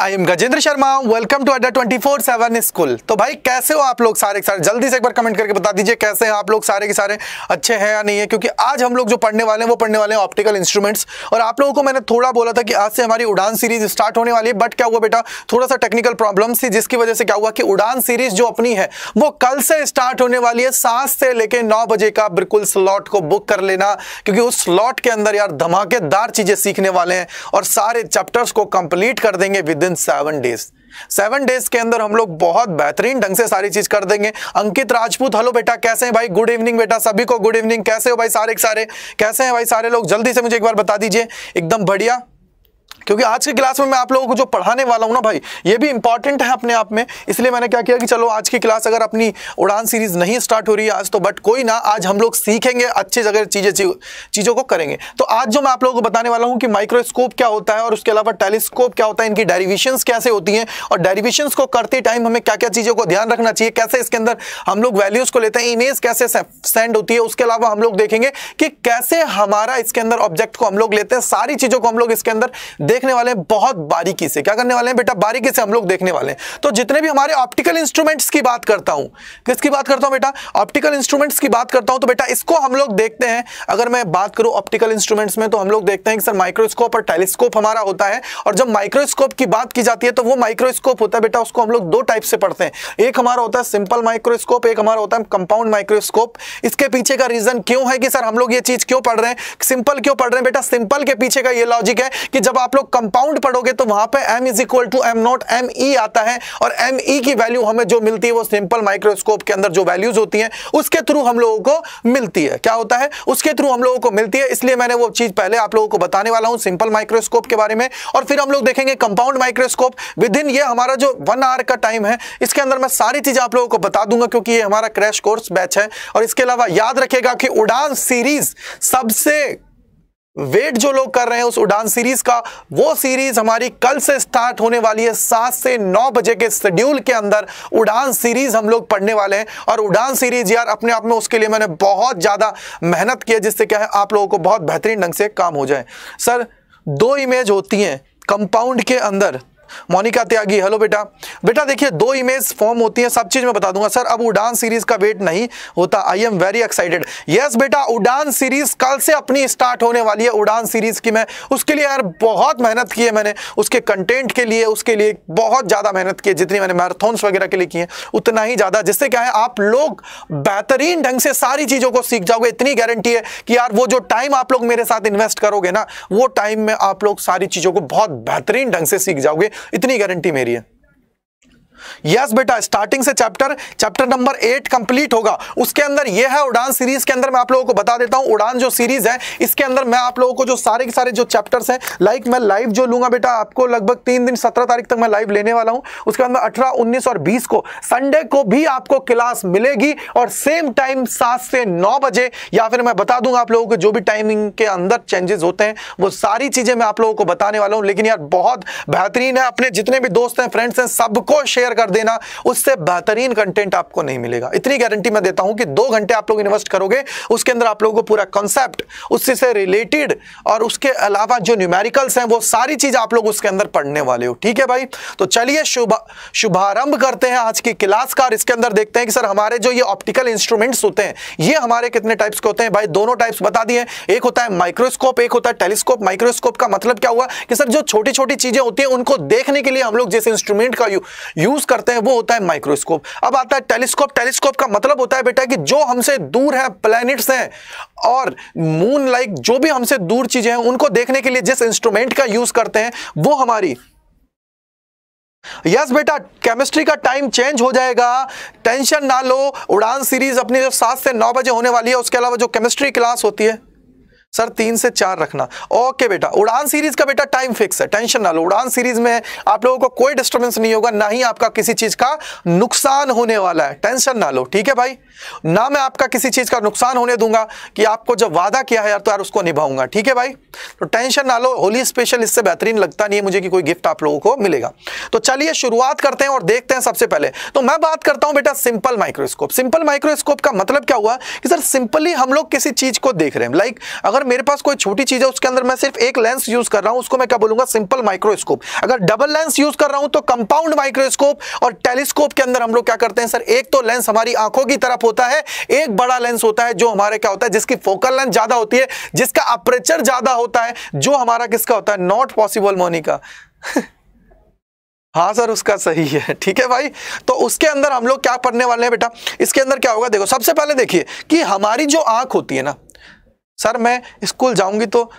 I am Gajendra Sharma welcome to Adda four seven school तो भाई कैसे हो आप लोग सारे के सारे जल्दी से एक बार कमेंट करके बता दीजिए कैसे हैं आप लोग सारे के सारे अच्छे हैं या नहीं है क्योंकि आज हम लोग जो पढ़ने वाले हैं वो पढ़ने वाले हैं ऑप्टिकल इंस्ट्रूमेंट्स और आप लोगों को मैंने थोड़ा बोला था कि आज से हमारी उड़ान सीरीज स्टार्ट होने वाली है बट क्या हुआ बेटा थोड़ा सा टेक्निकल प्रॉब्लम थी जिसकी वजह से क्या हुआ कि उड़ान सीरीज जो अपनी है वो कल से स्टार्ट होने वाली है सात से लेकर नौ बजे का बिल्कुल स्लॉट को बुक कर लेना क्योंकि उस स्लॉट के अंदर यार धमाकेदार चीजें सीखने वाले हैं और सारे चैप्टर्स को कंप्लीट कर देंगे within seven days seven days के अंदर हम लोग बहुत बेहतरीन ढंग से सारी चीज कर देंगे अंकित राजपूत हेलो बेटा कैसे हैं भाई गुड इवनिंग बेटा सभी को गुड इवनिंग कैसे हो भाई सारे सारे कैसे हैं भाई सारे लोग जल्दी से मुझे एक बार बता दीजिए एकदम बढ़िया क्योंकि आज के क्लास में मैं आप लोगों को जो पढ़ाने वाला हूँ ना भाई ये भी इंपॉर्टेंट है अपने आप में इसलिए मैंने क्या किया कि चलो आज की क्लास अगर अपनी उड़ान सीरीज नहीं स्टार्ट हो रही है आज तो बट कोई ना आज हम लोग सीखेंगे अच्छी जगह चीज़ें चीज़ों को करेंगे तो आज जो मैं आप लोगों को बताने वाला हूँ कि माइक्रोस्कोप क्या होता है और उसके अलावा टेलीस्कोप क्या होता है इनकी डायरिविशंस कैसे होती हैं और डायरिविशंस को करते टाइम हमें क्या क्या चीज़ों को ध्यान रखना चाहिए कैसे इसके अंदर हम लोग वैल्यूज़ को लेते हैं इमेज कैसे सेंड होती है उसके अलावा हम लोग देखेंगे कि कैसे हमारा इसके अंदर ऑब्जेक्ट को हम लोग लेते हैं सारी चीज़ों को हम लोग इसके अंदर देखने वाले हैं बहुत बारीकी से क्या करने वाले हैं बेटा बारीकी से हम लोग देखने वाले हैं तो जितने भी हमारे ऑप्टिकल इंस्ट्रूमेंट्स की बात करता हूं किसकी बात करता हूं बेटा ऑप्टिकल इंस्ट्रूमेंट्स की बात करता हूं तो बेटा इसको हम लोग देखते हैं अगर मैं बात करूं ऑप्टिकल इंस्ट्रूमेंट्स में तो हम लोग देखते हैं कि सर माइक्रोस्कोप और टेलीस्कोप हमारा होता है और जब माइक्रोस्कोप की बात की जाती है तो वो माइक्रोस्कोप होता है बेटा उसको हम लोग दो टाइप से पढ़ते हैं एक हमारा होता है सिंपल माइक्रोस्कोप एक हमारा होता है कंपाउंड माइक्रोस्कोप इसके पीछे का रीजन क्यों है कि सर हम लोग ये चीज क्यों पढ़ रहे हैं सिंपल क्यों पढ़ रहे हैं बेटा सिंपल के पीछे का ये लॉजिक है कि जब आप लोग लोग कंपाउंड पढ़ोगे तो वहां पे m is equal to M not M E आता है और एम ई e की वैल्यू हमें जो मिलती है वो सिंपल माइक्रोस्कोप के अंदर जो वैल्यूज होती हैं उसके थ्रू हम लोगों को मिलती है क्या होता है उसके थ्रू हम लोगों को मिलती है इसलिए मैंने वो चीज पहले आप लोगों को बताने वाला हूं सिंपल माइक्रोस्कोप के बारे में और फिर हम लोग देखेंगे कंपाउंड माइक्रोस्कोप विद इन ये हमारा जो वन आवर का टाइम है इसके अंदर मैं सारी चीजें आप लोगों को बता दूंगा क्योंकि ये हमारा क्रैश कोर्स बैच है और इसके अलावा याद रखेगा कि उड़ान सीरीज सबसे वेट जो लोग कर रहे हैं उस उड़ान सीरीज का वो सीरीज हमारी कल से स्टार्ट होने वाली है सात से नौ बजे के शेड्यूल के अंदर उड़ान सीरीज हम लोग पढ़ने वाले हैं और उड़ान सीरीज यार अपने आप में उसके लिए मैंने बहुत ज़्यादा मेहनत की है जिससे क्या है आप लोगों को बहुत बेहतरीन ढंग से काम हो जाए सर दो इमेज होती हैं कंपाउंड के अंदर मोनिका त्यागी हेलो बेटा बेटा देखिए दो इमेज फॉर्म होती है सब चीज मैं बता दूंगा सर अब उड़ान सीरीज का वेट नहीं होता I am very excited yes बेटा उड़ान सीरीज कल से अपनी स्टार्ट होने वाली है उड़ान सीरीज की मैं उसके लिए यार बहुत मेहनत की है मैंने उसके कंटेंट के लिए उसके लिए बहुत ज्यादा मेहनत की जितनी मैंने मैराथन वगैरह के लिए की है उतना ही ज्यादा जिससे क्या है आप लोग बेहतरीन ढंग से सारी चीजों को सीख जाओगे इतनी गारंटी है कि यार वो जो टाइम आप लोग मेरे साथ इन्वेस्ट करोगे ना वो टाइम में आप लोग सारी चीजों को बहुत बेहतरीन ढंग से सीख जाओगे इतनी गारंटी मेरी है यस बेटा स्टार्टिंग से chapter chapter number eight complete होगा उसके अंदर यह है उड़ान सीरीज के अंदर मैं आप लोगों को बता देता हूं उड़ान जो सीरीज है इसके अंदर मैं आप लोगों को जो सारे के सारे जो चैप्टर्स हैं लाइक मैं लाइव जो लूंगा बेटा आपको लगभग तीन दिन सत्रह तारीख तक मैं लाइव लेने वाला हूं उसके बाद में अठारह उन्नीस और बीस को संडे को भी आपको क्लास मिलेगी और सेम टाइम सात से नौ बजे या फिर मैं बता दूंगा आप लोगों को जो भी टाइमिंग के अंदर चेंजेस होते हैं वो सारी चीजें मैं आप लोगों को बताने वाला हूं लेकिन यार बहुत बेहतरीन है अपने जितने भी दोस्त हैं फ्रेंड्स हैं सबको शेयर कर देना उससे बेहतरीन कंटेंट आपको नहीं मिलेगा इतनी गारंटी मैं देता हूं कि दो घंटे आप लोग इन्वेस्ट करोगे उसके अंदर आप लोगों को पूरा कॉन्सेप्ट उससे से रिलेटेड और उसके अलावा जो न्यूमेरिकल्स हैं वो सारी चीज आप लोग उसके अंदर पढ़ने वाले हो ठीक है भाई तो चलिए शुभ शुभारंभ करते हैं आज की क्लास का इसके अंदर देखते हैं कि सर हमारे जो ये ऑप्टिकल इंस्ट्रूमेंट्स होते हैं ये हमारे कितने टाइप्स के होते हैं भाई दोनों टाइप्स बता दिए एक होता है माइक्रोस्कोप एक होता है टेलीस्कोप माइक्रोस्कोप का मतलब क्या हुआ कि सर जो छोटी छोटी चीजें होती हैं उनको देखने के लिए हम लोग जिस इंस्ट्रूमेंट का यूज करते हैं वो होता है माइक्रोस्कोप अब आता है टेलीस्कोप टेलीस्कोप का मतलब होता है बेटा कि जो हमसे दूर है प्लैनेट्स हैं और मून लाइक जो भी हमसे दूर चीजें हैं उनको देखने के लिए जिस इंस्ट्रूमेंट का यूज करते हैं वो हमारी यस yes, बेटा केमिस्ट्री का टाइम चेंज हो जाएगा टेंशन ना लो उड़ान सीरीज अपनी जो सात से नौ बजे होने वाली है उसके अलावा जो केमिस्ट्री क्लास होती है सर तीन से चार रखना ओके बेटा उड़ान सीरीज का बेटा टाइम फिक्स है टेंशन ना लो उड़ान सीरीज में आप लोगों को कोई डिस्टर्बेंस नहीं होगा ना ही आपका किसी चीज का नुकसान होने वाला है टेंशन ना लो ठीक है भाई ना मैं आपका किसी चीज का नुकसान होने दूंगा कि आपको जब वादा किया है यार तो यार उसको निभाऊंगा ठीक है भाई तो टेंशन ना लो होली स्पेशल इससे बेहतरीन लगता नहीं है मुझे कि कोई गिफ्ट आप लोगों को मिलेगा तो चलिए शुरुआत करते हैं और देखते हैं सबसे पहले तो मैं बात करता हूं बेटा सिंपल माइक्रोस्कोप सिंपल माइक्रोस्कोप का मतलब क्या हुआ कि सर सिंपली हम लोग किसी चीज को देख रहे हैं लाइक अगर मेरे पास कोई छोटी चीज है उसके अंदर मैं सिर्फ एक लेंस यूज कर रहा हूं उसको मैं क्या बोलूंगा सिंपल माइक्रोस्कोप अगर डबल लेंस यूज कर रहा हूं तो कंपाउंड माइक्रोस्कोप और टेलीस्कोप के अंदर हम लोग क्या करते हैं सर एक तो लेंस हमारी आंखों की तरफ होता है एक बड़ा लेंस होता है जो हमारे क्या होता है जिसकी फोकल लेंथ ज्यादा होती है जिसका अप्रेचर ज्यादा होता है जो हमारा किसका होता है नॉट पॉसिबल मोनिका हाँ सर उसका सही है ठीक है भाई तो उसके अंदर हम लोग क्या पढ़ने वाले हैं बेटा इसके अंदर क्या होगा देखो सबसे पहले देखिए कि हमारी जो आंख होती है ना सर मैं स्कूल जाऊंगी तो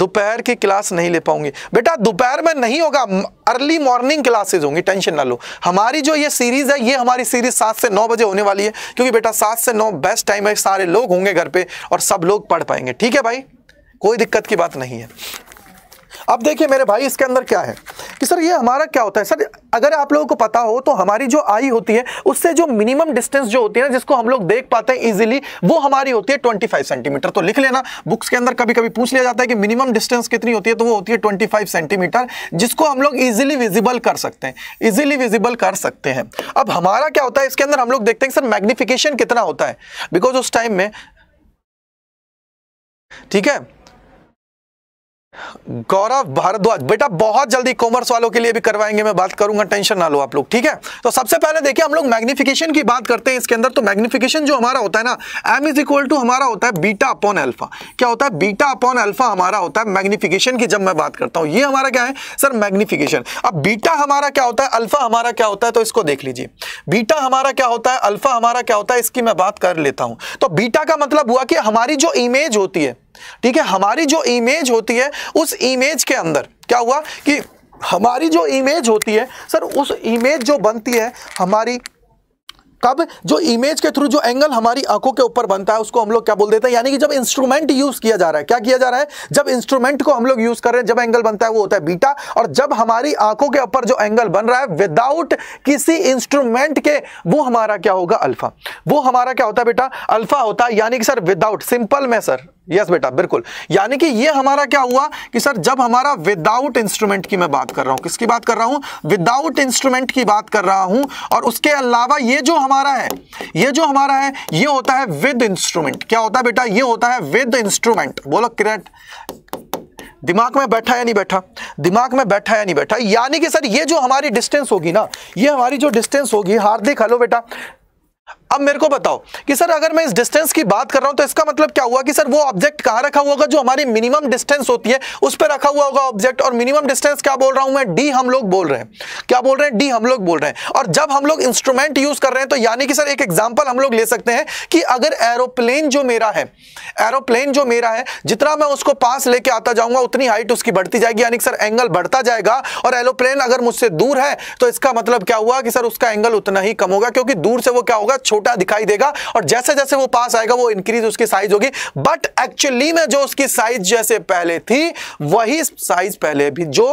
दोपहर की क्लास नहीं ले पाऊंगी बेटा दोपहर में नहीं होगा अर्ली मॉर्निंग क्लासेज होंगी टेंशन ना लो हमारी जो ये सीरीज़ है ये हमारी सीरीज सात से नौ बजे होने वाली है क्योंकि बेटा सात से नौ बेस्ट टाइम है सारे लोग होंगे घर पे और सब लोग पढ़ पाएंगे ठीक है भाई कोई दिक्कत की बात नहीं है अब देखिए मेरे भाई इसके अंदर क्या है कि सर ये हमारा क्या होता है सर अगर आप लोगों को पता हो तो हमारी जो आई होती है उससे जो मिनिमम डिस्टेंस जो होती है ना जिसको हम लोग देख पाते हैं इजिली वो हमारी होती है 25 सेंटीमीटर तो लिख लेना बुक्स के अंदर कभी कभी पूछ लिया जाता है कि मिनिमम डिस्टेंस कितनी होती है तो वो होती है फाइव सेंटीमीटर जिसको हम लोग ईजिली विजिबल कर सकते हैं ईजिली विजिबल कर सकते हैं अब हमारा क्या होता है इसके अंदर हम लोग देखते हैं सर मैग्निफिकेशन कितना होता है बिकॉज उस टाइम में ठीक है गौरव भारद्वाज बेटा बहुत जल्दी कॉमर्स वालों के लिए भी करवाएंगे मैं बात करूंगा टेंशन ना लो आप लोग ठीक है तो सबसे पहले देखिए हम लोग मैग्निफिकेशन की बात करते हैं इसके अंदर तो मैग्निफिकेशन जो हमारा होता है ना एम इज इक्वल टू हमारा होता है बीटा अपॉन अल्फा क्या होता है बीटा अपॉन अल्फा हमारा होता है मैग्निफिकेशन की जब मैं बात करता हूँ ये हमारा क्या है सर मैग्निफिकेशन अब बीटा हमारा क्या होता है अल्फा हमारा क्या होता है तो इसको देख लीजिए बीटा हमारा क्या होता है अल्फा हमारा क्या होता है इसकी मैं बात कर लेता हूँ तो बीटा का मतलब हुआ कि हमारी जो इमेज होती है ठीक है हमारी जो इमेज होती है उस इमेज के अंदर क्या हुआ कि हमारी जो इमेज होती है सर उस इमेज जो बनती है हमारी कब जो इमेज के थ्रू जो एंगल हमारी आंखों के ऊपर बनता है उसको हम लोग क्या बोल देते हैं यानी कि जब इंस्ट्रूमेंट यूज किया जा रहा है क्या किया जा रहा है जब इंस्ट्रूमेंट को हम लोग यूज कर रहे हैं जब एंगल बनता है वो होता है बीटा और जब हमारी आंखों के ऊपर जो एंगल बन रहा है विदाउट किसी इंस्ट्रूमेंट के वो हमारा क्या होगा अल्फा वो हमारा क्या होता है बेटा अल्फा होता है यानी कि सर विदाउट सिंपल में सर यस बेटा बिल्कुल यानी कि ये हमारा क्या हुआ कि सर जब हमारा विदाउट इंस्ट्रूमेंट की मैं बात कर रहा हूं किसकी बात कर रहा हूं विदाउट इंस्ट्रूमेंट की बात कर रहा हूं और उसके अलावा ये जो हमारा है ये जो हमारा है ये होता है विद इंस्ट्रूमेंट क्या होता है बेटा ये होता है विद इंस्ट्रूमेंट बोलो क्रेट दिमाग में बैठा या नहीं बैठा दिमाग में बैठा या नहीं बैठा यानी कि सर ये जो हमारी डिस्टेंस होगी ना ये हमारी जो डिस्टेंस होगी हार्दिक हेलो बेटा अब मेरे को बताओ कि सर अगर मैं इस डिस्टेंस की बात कर रहा हूं तो इसका मतलब क्या हुआ कि सर वो ऑब्जेक्ट कहां रखा हुआ होगा जो हमारी मिनिमम डिस्टेंस होती है उस पर रखा हुआ होगा ऑब्जेक्ट और मिनिमम डिस्टेंस क्या बोल रहा हूं मैं डी हम लोग बोल रहे हैं क्या बोल रहे हैं डी हम लोग बोल रहे हैं और जब हम लोग इंस्ट्रूमेंट यूज कर रहे हैं तो यानी कि सर एक एग्जाम्पल हम लोग ले सकते हैं कि अगर एरोप्लेन जो मेरा है एरोप्लेन जो मेरा है जितना मैं उसको पास लेके आता जाऊंगा उतनी हाइट उसकी बढ़ती जाएगी यानी कि सर एंगल बढ़ता जाएगा और एरोप्लेन अगर मुझसे दूर है तो इसका मतलब क्या हुआ कि सर उसका एंगल उतना ही कम होगा क्योंकि दूर से वो क्या होगा छोटा छोटा दिखाई देगा और जैसे जैसे वो पास आएगा वो इंक्रीज उसकी साइज होगी बट एक्चुअली में जो उसकी साइज जैसे पहले थी वही साइज पहले भी जो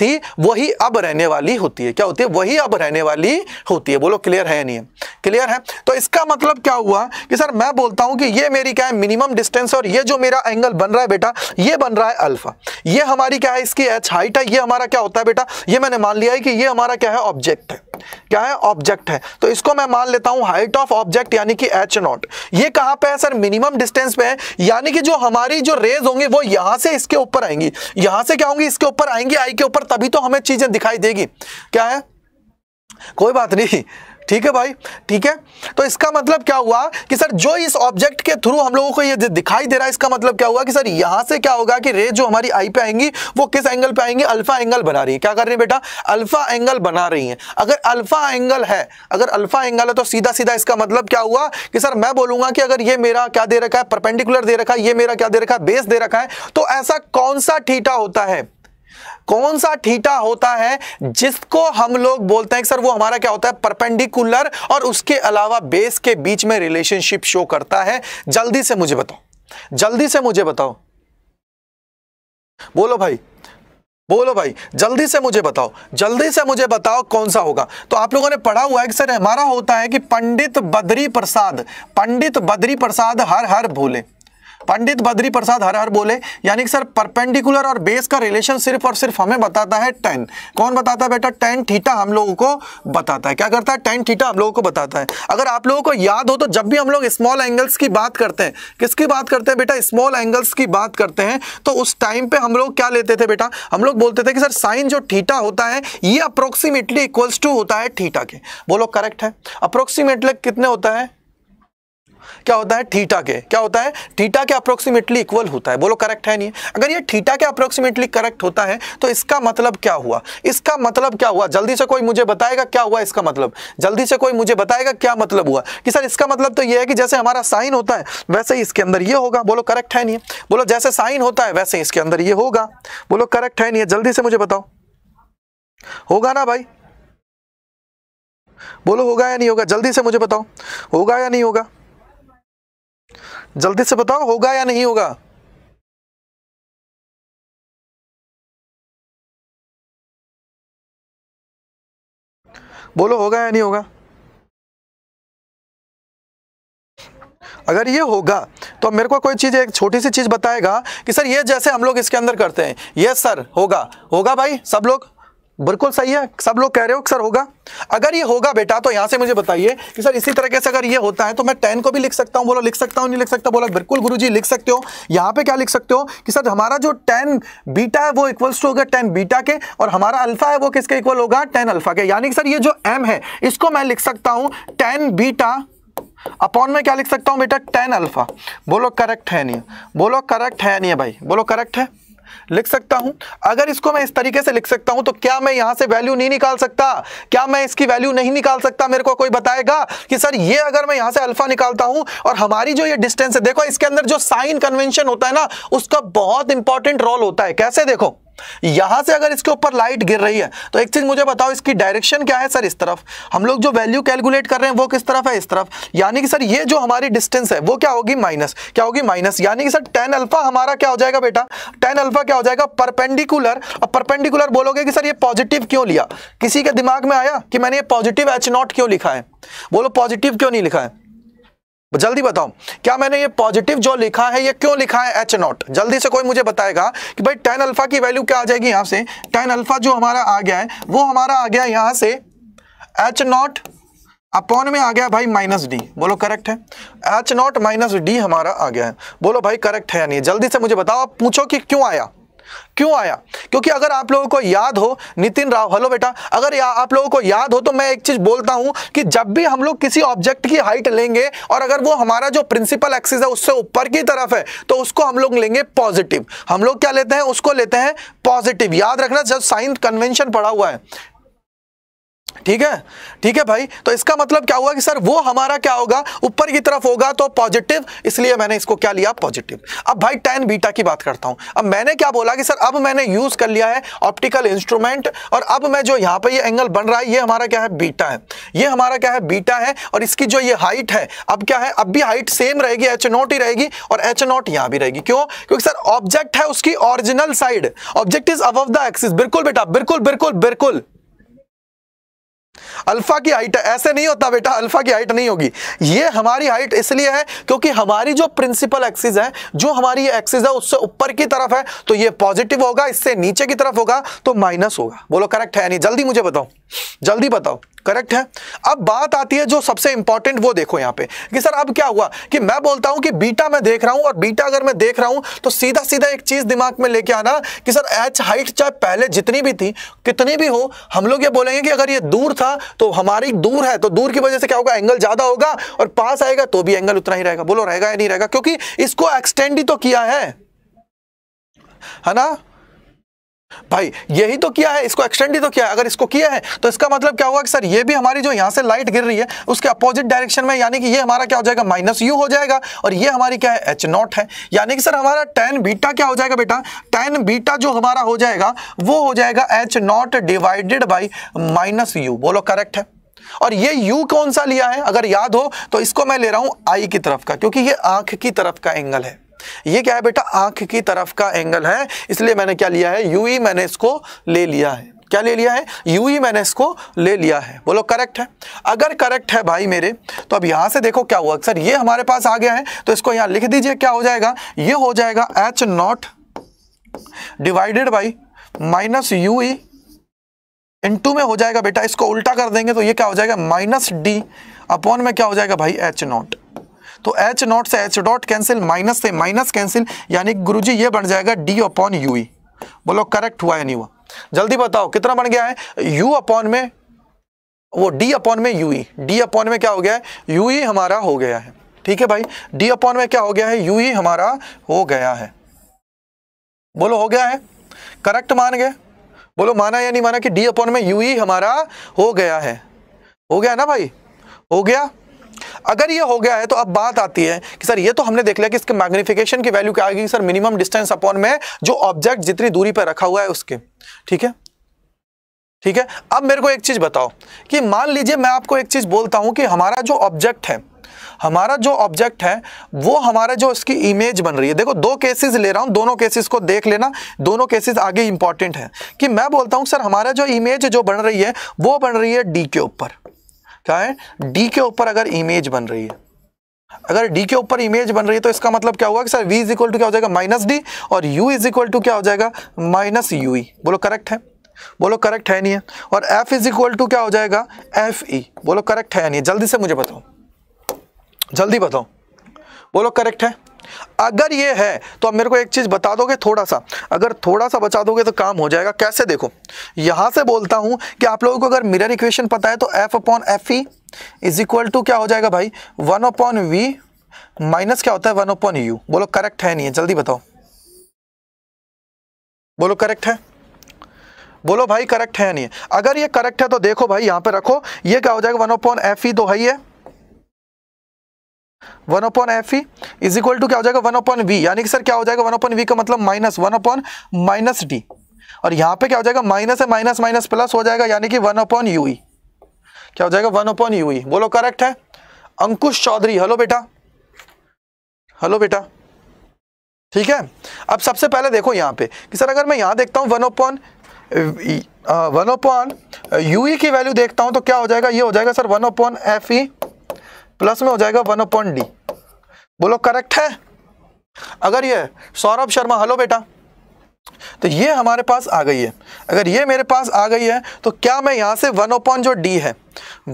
थी वही अब रहने वाली होती है क्या होती है वही अब रहने वाली होती है बोलो क्लियर है नहीं है क्लियर है तो इसका मतलब क्या हुआ कि सर मैं बोलता हूं कि ये मेरी क्या है मिनिमम डिस्टेंस और ये जो मेरा एंगल बन रहा है बेटा ये बन रहा है अल्फा ये हमारी क्या है इसकी एच हाइट है ये हमारा क्या होता है बेटा ये मैंने मान लिया है कि ये हमारा क्या है ऑब्जेक्ट है क्या है ऑब्जेक्ट है तो इसको मैं मान लेता हूं हाइट ऑफ ऑब्जेक्ट यानी कि एच नॉट ये कहां पे है सर मिनिमम डिस्टेंस पे है यानी कि जो हमारी जो रेज होंगी वो यहां से इसके ऊपर आएंगी यहां से क्या होंगी इसके ऊपर आएंगी आई के ऊपर तभी तो हमें चीजें दिखाई देगी क्या है कोई बात नहीं ठीक है भाई ठीक है तो इसका मतलब क्या हुआ कि सर जो इस ऑब्जेक्ट के थ्रू हम लोगों को ये दिखाई दे रहा है इसका मतलब क्या हुआ कि सर यहां से क्या होगा कि रे जो हमारी आई पे आएंगी वो किस एंगल पे आएंगी अल्फा एंगल बना रही है क्या कर रही है बेटा अल्फा एंगल बना रही है अगर अल्फा एंगल है अगर अल्फा एंगल है तो सीधा सीधा इसका मतलब क्या हुआ कि सर मैं बोलूंगा कि अगर ये मेरा क्या दे रखा है परपेंडिकुलर दे रखा है ये मेरा क्या दे रखा है बेस दे रखा है तो ऐसा कौन सा ठीठा होता है कौन सा थीटा होता है जिसको हम लोग बोलते हैं सर वो हमारा क्या होता है परपेंडिकुलर और उसके अलावा बेस के बीच में रिलेशनशिप शो करता है जल्दी से मुझे बताओ जल्दी से मुझे बताओ बोलो भाई बोलो भाई जल्दी से मुझे बताओ जल्दी से मुझे बताओ कौन सा होगा तो आप लोगों ने पढ़ा हुआ है कि सर हमारा होता है कि पंडित बद्री प्रसाद पंडित बद्री प्रसाद हर हर भोले पंडित बद्री प्रसाद हर हर बोले यानी कि सर परपेंडिकुलर और बेस का रिलेशन सिर्फ और सिर्फ हमें बताता है टेन कौन बताता है बेटा टेन थीटा हम लोगों को बताता है क्या करता है टेन थीटा हम लोगों को बताता है अगर आप लोगों को याद हो तो जब भी हम लोग स्मॉल एंगल्स की बात करते हैं किसकी बात करते हैं बेटा स्मॉल एंगल्स की बात करते हैं तो उस टाइम पे हम लोग क्या लेते थे बेटा हम लोग बोलते थे कि सर साइन जो ठीटा होता है ये अप्रोक्सीमेटली इक्वल्स टू होता है ठीटा के बोलो करेक्ट है अप्रोक्सीमेटली कितने होता है क्या होता है थीटा के क्या होता है थीटा के अप्रोक्सीमेटली इक्वल होता है बोलो करेक्ट है नहीं अगर ये थीटा के अप्रोक्सीमेटली करेक्ट होता है तो इसका मतलब क्या हुआ इसका मतलब क्या हुआ जल्दी से कोई मुझे बताएगा क्या हुआ इसका मतलब जल्दी से कोई मुझे बताएगा क्या मतलब हुआ कि सर इसका मतलब तो ये है कि जैसे हमारा साइन होता है वैसे ही इसके अंदर ये होगा बोलो करेक्ट है नहीं बोलो जैसे साइन होता है वैसे इसके अंदर ये होगा बोलो करेक्ट है नहीं जल्दी से मुझे बताओ होगा ना भाई बोलो होगा या नहीं होगा जल्दी से मुझे बताओ होगा या नहीं होगा जल्दी से बताओ होगा या नहीं होगा बोलो होगा या नहीं होगा अगर ये होगा तो मेरे को कोई चीज़ एक छोटी सी चीज़ बताएगा कि सर ये जैसे हम लोग इसके अंदर करते हैं ये सर होगा होगा भाई सब लोग बिल्कुल सही है सब लोग कह रहे हो सर होगा अगर ये होगा बेटा तो यहां से मुझे बताइए कि सर इसी तरीके से अगर ये होता है तो मैं टेन को भी लिख सकता हूँ बोला लिख सकता हूँ नहीं लिख सकता बोला बिल्कुल गुरु जी लिख सकते हो यहां पे क्या लिख सकते हो कि सर हमारा जो टेन बीटा है वो इक्वल्स टू होगा टेन बीटा के और हमारा अल्फा है वो किसके इक्वल होगा टेन अल्फा के यानी कि सर ये जो एम है इसको मैं लिख सकता हूँ टेन बीटा अपॉन में क्या लिख सकता हूँ बेटा टेन अल्फा बोलो करेक्ट है नहीं बोलो करेक्ट है नहीं भाई बोलो करेक्ट है लिख सकता हूं अगर इसको मैं इस तरीके से लिख सकता हूं तो क्या मैं यहां से वैल्यू नहीं निकाल सकता क्या मैं इसकी वैल्यू नहीं निकाल सकता मेरे को कोई बताएगा कि सर ये अगर मैं यहां से अल्फा निकालता हूं और हमारी जो ये डिस्टेंस है देखो इसके अंदर जो साइन कन्वेंशन होता है ना उसका बहुत इंपॉर्टेंट रोल होता है कैसे देखो यहां से अगर इसके ऊपर लाइट गिर रही है तो एक चीज मुझे बताओ इसकी डायरेक्शन क्या है सर इस तरफ हम लोग जो वैल्यू कैलकुलेट कर रहे हैं वो किस तरफ है इस तरफ यानी कि सर ये जो हमारी डिस्टेंस है वो क्या होगी माइनस क्या होगी माइनस यानी कि सर टेन अल्फा हमारा क्या हो जाएगा बेटा टेन अल्फा क्या हो जाएगा परपेंडिकुलर और परपेंडिकुलर बोलोगे कि सर ये पॉजिटिव क्यों लिया किसी के दिमाग में आया कि मैंने ये पॉजिटिव एच नॉट क्यों लिखा है बोलो पॉजिटिव क्यों नहीं लिखा है जल्दी बताओ क्या मैंने ये पॉजिटिव जो लिखा है ये क्यों लिखा है एच नॉट जल्दी से कोई मुझे बताएगा कि भाई टेन अल्फा की वैल्यू क्या आ जाएगी यहां से टेन अल्फा जो हमारा आ गया है वो हमारा आ गया यहां से एच नॉट अपॉन में आ गया भाई माइनस डी बोलो करेक्ट है एच नॉट माइनस डी हमारा आ गया है बोलो भाई करेक्ट है या नहीं जल्दी से मुझे बताओ आप पूछो कि क्यों आया क्यों आया क्योंकि अगर आप लोगों को याद हो नितिन राव हेलो बेटा अगर या, आप लोगों को याद हो तो मैं एक चीज बोलता हूं कि जब भी हम लोग किसी ऑब्जेक्ट की हाइट लेंगे और अगर वो हमारा जो प्रिंसिपल एक्सिस है उससे ऊपर की तरफ है तो उसको हम लोग लेंगे पॉजिटिव हम लोग क्या लेते हैं उसको लेते हैं पॉजिटिव याद रखना जब साइंस कन्वेंशन पड़ा हुआ है ठीक है ठीक है भाई तो इसका मतलब क्या हुआ कि सर वो हमारा क्या होगा ऊपर की तरफ होगा तो पॉजिटिव इसलिए मैंने इसको क्या लिया पॉजिटिव अब भाई टेन बीटा की बात करता हूं अब मैंने क्या बोला कि सर अब मैंने यूज कर लिया है ऑप्टिकल इंस्ट्रूमेंट और अब मैं जो यहां पे ये एंगल बन रहा है ये हमारा क्या है बीटा है ये हमारा क्या है बीटा है और इसकी जो ये हाइट है अब क्या है अब भी हाइट सेम रहेगी एच नॉट ही रहेगी और एच नॉट यहां भी रहेगी क्यों क्योंकि सर ऑब्जेक्ट है उसकी original side object is above the axis बिल्कुल बेटा बिल्कुल बिल्कुल बिल्कुल अल्फा की हाइट है ऐसे नहीं होता बेटा अल्फा की हाइट नहीं होगी ये हमारी हाइट इसलिए है क्योंकि हमारी जो प्रिंसिपल एक्सिस है जो हमारी एक्सिस है उससे ऊपर की तरफ है तो ये पॉजिटिव होगा इससे नीचे की तरफ होगा तो माइनस होगा बोलो करेक्ट है नहीं जल्दी मुझे बताओ जल्दी बताओ करेक्ट है अब बात आती है जो सबसे इंपॉर्टेंट वो देखो यहाँ पे कि सर अब क्या हुआ कि मैं बोलता हूँ कि बीटा मैं देख रहा हूँ और बीटा अगर मैं देख रहा हूँ तो सीधा सीधा एक चीज दिमाग में लेके आना कि सर एच हाइट चाहे पहले जितनी भी थी कितनी भी हो हम लोग ये बोलेंगे कि अगर ये दूर था तो हमारी दूर है तो दूर की वजह से क्या होगा एंगल ज्यादा होगा और पास आएगा तो भी एंगल उतना ही रहेगा बोलो रहेगा या नहीं रहेगा क्योंकि इसको एक्सटेंड ही तो किया है है ना भाई यही तो किया है इसको एक्सटेंड ही तो किया है अगर इसको किया है तो इसका मतलब क्या हुआ कि सर ये भी हमारी जो यहाँ से लाइट गिर रही है उसके अपोजिट डायरेक्शन में यानी कि ये हमारा क्या हो जाएगा माइनस यू हो जाएगा और ये हमारी क्या है एच नॉट है यानी कि सर हमारा टेन बीटा क्या हो जाएगा बेटा टेन बीटा जो हमारा हो जाएगा वो हो जाएगा H not divided by minus U बोलो करेक्ट है और ये U कौन सा लिया है अगर याद हो तो इसको मैं ले रहा हूं आई की तरफ का क्योंकि ये आंख की तरफ का एंगल है ये क्या है बेटा आंख की तरफ का एंगल है इसलिए मैंने क्या लिया है यू e मैंने इसको ले लिया है क्या ले लिया है यू ही e मैंने इसको ले लिया है बोलो करेक्ट है अगर करेक्ट है भाई मेरे तो अब यहां से देखो क्या हुआ सर ये हमारे पास आ गया है तो इसको यहां लिख दीजिए क्या हो जाएगा ये हो जाएगा H not divided by minus U E two में हो जाएगा बेटा इसको उल्टा कर देंगे तो ये क्या हो जाएगा माइनस डी अपॉन में क्या हो जाएगा भाई एच नॉट तो एच नॉट से एच डॉट कैंसिल माइनस से माइनस कैंसिल यानी गुरु जी ये बन जाएगा डी अपॉन यू बोलो करेक्ट हुआ या नहीं हुआ जल्दी बताओ कितना बन गया है यू अपॉन में वो डी अपॉन में यू डी अपॉन में क्या हो गया है यू e हमारा हो गया है ठीक है भाई डी अपॉन में क्या हो गया है यू e हमारा हो गया है बोलो हो गया है करेक्ट मान गए बोलो माना या नहीं माना कि डी अपॉन में यू e हमारा हो गया है हो गया ना भाई हो गया अगर ये हो गया है तो अब बात आती है कि सर ये तो हमने देख लिया कि इसके मैग्निफिकेशन की वैल्यू क्या आएगी सर मिनिमम डिस्टेंस अपॉन में जो ऑब्जेक्ट जितनी दूरी पर रखा हुआ है उसके ठीक है ठीक है अब मेरे को एक चीज़ बताओ कि मान लीजिए मैं आपको एक चीज़ बोलता हूं कि हमारा जो ऑब्जेक्ट है हमारा जो ऑब्जेक्ट है वो हमारा जो इसकी इमेज बन रही है देखो दो केसेस ले रहा हूं दोनों केसेस को देख लेना दोनों केसेस आगे इंपॉर्टेंट है कि मैं बोलता हूं सर हमारा जो इमेज जो बन रही है वो बन रही है डी के ऊपर क्या है डी के ऊपर अगर इमेज बन रही है अगर डी के ऊपर इमेज बन रही है तो इसका मतलब क्या हुआ कि sir v is equal to क्या हो जाएगा माइनस डी और u इज इक्वल टू क्या हो जाएगा माइनस यू e। बोलो करेक्ट है बोलो करेक्ट है नहीं है और f इज इक्वल टू क्या हो जाएगा एफ ई e। बोलो करेक्ट है नहीं है जल्दी से मुझे बताओ जल्दी बताओ बोलो करेक्ट है अगर ये है तो अब मेरे को एक चीज़ बता दोगे थोड़ा सा अगर थोड़ा सा बचा दोगे तो काम हो जाएगा कैसे देखो यहां से बोलता हूं कि आप लोगों को अगर मिरर इक्वेशन पता है तो F upon F E is equal to क्या हो जाएगा भाई वन अपॉन वी माइनस क्या होता है वन अपॉन यू बोलो करेक्ट है नहीं है जल्दी बताओ बोलो करेक्ट है बोलो भाई करेक्ट है नहीं अगर ये करेक्ट है तो देखो भाई यहां पे रखो ये क्या हो जाएगा वन अपॉन एफ ई तो है ही है one upon F E is equal to क्या हो जाएगा वन अपॉन वी यानी कि सर क्या हो जाएगा वन अपॉन वी का मतलब minus one upon minus D और यहाँ पे क्या हो जाएगा माइनस है माइनस माइनस प्लस हो जाएगा यानी कि वन अपॉन यू ई क्या हो जाएगा वन अपॉन यू ई बोलो करेक्ट है अंकुश चौधरी हेलो बेटा हेलो बेटा ठीक है अब सबसे पहले देखो यहाँ पे कि सर अगर मैं यहाँ देखता हूँ one upon one upon U E की वैल्यू देखता हूँ तो क्या हो जाएगा ये हो जाएगा sir one upon F E plus में हो जाएगा वन अपॉन डी बोलो करेक्ट है अगर ये सौरभ शर्मा हेलो बेटा तो ये हमारे पास आ गई है अगर ये मेरे पास आ गई है तो क्या मैं यहां से वन अपॉन जो डी है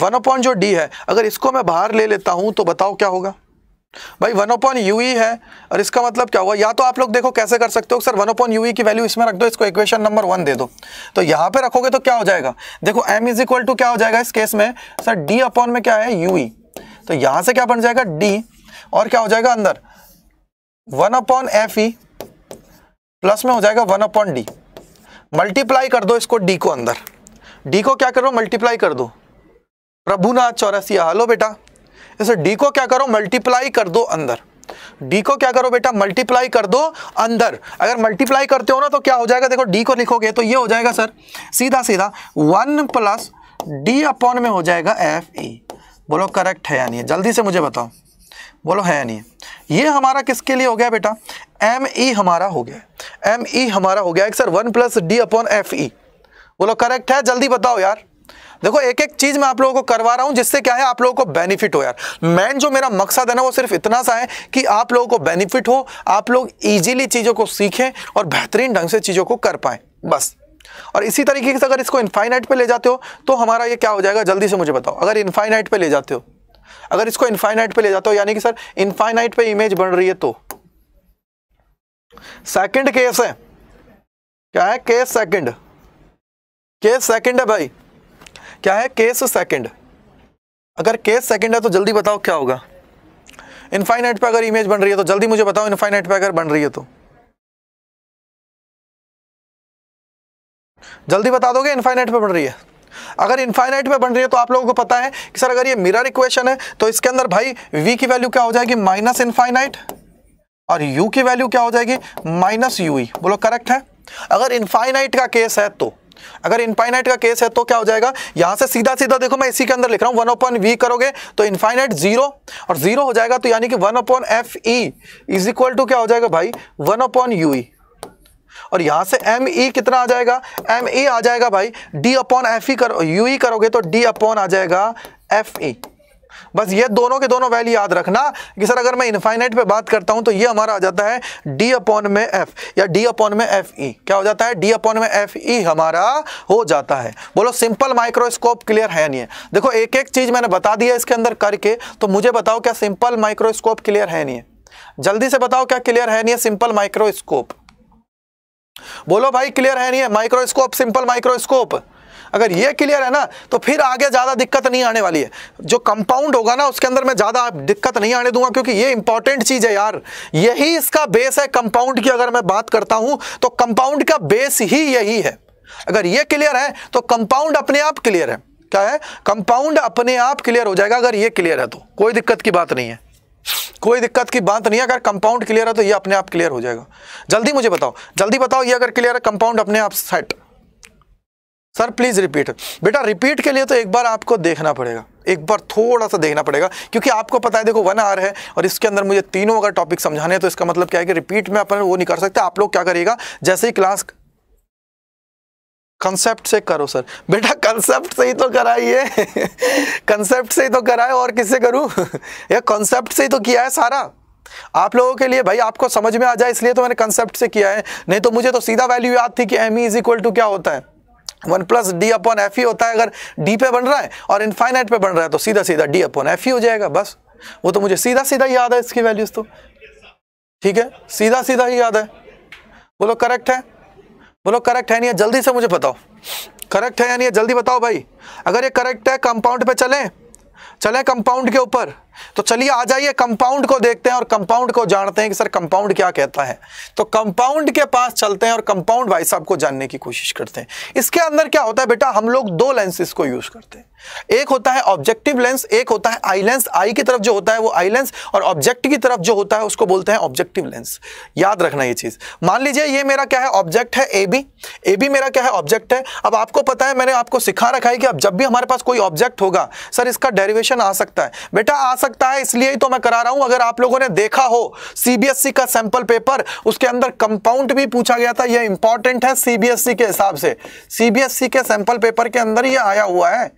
वन अपॉन जो डी है अगर इसको मैं बाहर ले लेता हूं तो बताओ क्या होगा भाई वन अपॉन यू ई है और इसका मतलब क्या हुआ या तो आप लोग देखो कैसे कर सकते हो sir one upon U E की वैल्यू इसमें रख दो इसको इक्वेशन नंबर वन दे दो तो यहां पर रखोगे तो क्या हो जाएगा देखो एम इज इक्वल टू क्या हो जाएगा इस केस में सर डी अपॉन में क्या है यू ई तो यहां से क्या बन जाएगा डी और क्या हो जाएगा अंदर one upon F E plus में हो जाएगा वन अपॉन डी मल्टीप्लाई कर दो इसको डी को अंदर डी को क्या करो मल्टीप्लाई कर दो प्रभुनाथ चौरसिया हेलो बेटा इसे डी को क्या करो मल्टीप्लाई कर दो अंदर डी को क्या करो बेटा मल्टीप्लाई कर दो अंदर अगर मल्टीप्लाई करते हो ना तो क्या हो जाएगा देखो डी को लिखोगे तो ये हो जाएगा सर सीधा सीधा वन प्लस डी अपॉन में हो जाएगा एफ ई बोलो करेक्ट है या नहीं है जल्दी से मुझे बताओ बोलो है या नहीं है ये हमारा किसके लिए हो गया बेटा एम ई e हमारा हो गया एम ई e हमारा हो गया एक sir one plus D upon F E e। बोलो करेक्ट है जल्दी बताओ यार देखो एक एक चीज मैं आप लोगों को करवा रहा हूं जिससे क्या है आप लोगों को बेनिफिट हो यार मेन जो मेरा मकसद है ना वो सिर्फ इतना सा है कि आप लोगों को बेनिफिट हो आप लोग इजीली चीज़ों को सीखें और बेहतरीन ढंग से चीज़ों को कर पाएँ बस और इसी तरीके से अगर इसको इन्फाइनाइट पे ले जाते हो तो हमारा ये क्या हो जाएगा जल्दी से मुझे बताओ अगर इन्फाइनाइट पे ले जाते हो अगर इसको इन्फाइनाइट पे ले जाते हो यानी कि सर इन्फाइनाइट पे इमेज बन रही है तो सेकंड केस है क्या है केस सेकंड केस सेकंड है भाई क्या है केस सेकंड अगर केस सेकंड है तो जल्दी बताओ क्या होगा इनफाइनाइट पे अगर इमेज बन रही है तो जल्दी मुझे बताओ इनफाइनाइट पे अगर बन रही है तो जल्दी बता दोगे इनफाइनाइट पे बढ़ रही है अगर इनफाइनाइट पे बन रही है तो आप लोगों को पता है कि सर अगर ये मिरर इक्वेशन है तो इसके अंदर भाई v की वैल्यू क्या हो जाएगी माइनस इनफाइनाइट और u की वैल्यू क्या हो जाएगी माइनस यू e। बोलो करेक्ट है अगर इनफाइनाइट का केस है तो अगर इनफाइनाइट का केस है तो क्या हो जाएगा यहां से सीधा सीधा देखो मैं इसी के अंदर लिख रहा हूं वन अपॉन वी करोगे तो इनफाइनाइट जीरो और जीरो हो जाएगा तो यानी कि one upon F E is equal to क्या हो जाएगा भाई वन अपॉन यू ई और यहां से एम ई e कितना आ जाएगा एम ई e आ जाएगा भाई डी अपॉन एफ ई करो यू ई e करोगे तो डी अपॉन आ जाएगा एफ ई बस ये दोनों के दोनों वैल्यू याद रखना कि सर अगर मैं इन्फाइनाइट पे बात करता हूं तो ये हमारा आ जाता है डी अपॉन में एफ या डी अपॉन में एफ ई क्या हो जाता है डी अपॉन में एफ ई हमारा हो जाता है बोलो सिंपल माइक्रोस्कोप क्लियर है नहीं है देखो एक एक चीज मैंने बता दिया इसके अंदर करके तो मुझे बताओ क्या सिंपल माइक्रोस्कोप क्लियर है नहीं है जल्दी से बताओ क्या क्लियर है नहीं है सिंपल माइक्रोस्कोप बोलो भाई क्लियर है नहीं है माइक्रोस्कोप सिंपल माइक्रोस्कोप अगर ये क्लियर है ना तो फिर आगे ज़्यादा दिक्कत नहीं आने वाली है जो कंपाउंड होगा ना उसके अंदर मैं ज़्यादा दिक्कत नहीं आने दूंगा क्योंकि ये इंपॉर्टेंट चीज़ है यार यही इसका बेस है कंपाउंड की अगर मैं बात करता हूँ तो कंपाउंड का बेस ही यही है अगर ये क्लियर है तो कंपाउंड अपने आप क्लियर है क्या है कंपाउंड अपने आप क्लियर हो जाएगा अगर ये क्लियर है तो कोई दिक्कत की बात नहीं है कोई दिक्कत की बात नहीं अगर कंपाउंड क्लियर है तो ये अपने आप क्लियर हो जाएगा जल्दी मुझे बताओ जल्दी बताओ ये अगर क्लियर है कंपाउंड अपने आप सेट सर प्लीज़ रिपीट बेटा रिपीट के लिए तो एक बार आपको देखना पड़ेगा एक बार थोड़ा सा देखना पड़ेगा क्योंकि आपको पता है देखो वन आर है और इसके अंदर मुझे तीनों अगर टॉपिक समझाने हैं तो इसका मतलब क्या है कि रिपीट में अपन वो नहीं कर सकते आप लोग क्या करिएगा जैसे ही क्लास कंसेप्ट से करो सर बेटा कंसेप्ट से ही तो कराइए कंसेप्ट से ही तो कराए और किससे करूं ये कंसेप्ट से ही तो किया है सारा आप लोगों के लिए भाई आपको समझ में आ जाए इसलिए तो मैंने कंसेप्ट से किया है नहीं तो मुझे तो सीधा वैल्यू याद थी कि एम इज इक्वल टू क्या होता है one plus D upon F E होता है अगर डी पे बन रहा है और इनफाइनाइट पे बन रहा है तो सीधा सीधा डी अपॉन एफ ई हो जाएगा बस वो तो मुझे सीधा सीधा याद है इसकी वैल्यूज तो ठीक है सीधा सीधा ही याद है बोलो करेक्ट है बोलो करेक्ट है नहीं है जल्दी से मुझे बताओ करेक्ट है या नहीं है जल्दी बताओ भाई अगर ये करेक्ट है कंपाउंड पे चलें चले कंपाउंड के ऊपर तो चलिए आ जाइए कंपाउंड को देखते हैं और कंपाउंड को जानते हैं कि सर कंपाउंड क्या कहता है तो कंपाउंड के पास चलते हैं और कंपाउंड भाई साहब को जानने की कोशिश करते हैं इसके अंदर क्या होता है बेटा हम लोग दो लेंसेज को यूज करते हैं एक होता है ऑब्जेक्टिव लेंस एक होता है आई लेंस आई की तरफ जो होता है वो आई लेंस और ऑब्जेक्ट की तरफ जो होता है उसको बोलते हैं ऑब्जेक्टिव लेंस याद रखना ये चीज मान लीजिए ये मेरा क्या है ऑब्जेक्ट है ए बी ए बी मेरा क्या है ऑब्जेक्ट है अब आपको पता है मैंने आपको सिखा रखा है कि अब जब भी हमारे पास कोई ऑब्जेक्ट होगा सर इसका डेरिवेशन क्वेश्चन आ सकता है बेटा आ सकता है इसलिए ही तो मैं करा रहा हूं अगर आप लोगों ने देखा हो सीबीएसई e का सैंपल पेपर उसके अंदर कंपाउंड भी पूछा गया था यह इंपॉर्टेंट है सीबीएसई e के हिसाब से सीबीएसई e के सैंपल पेपर के अंदर यह आया हुआ है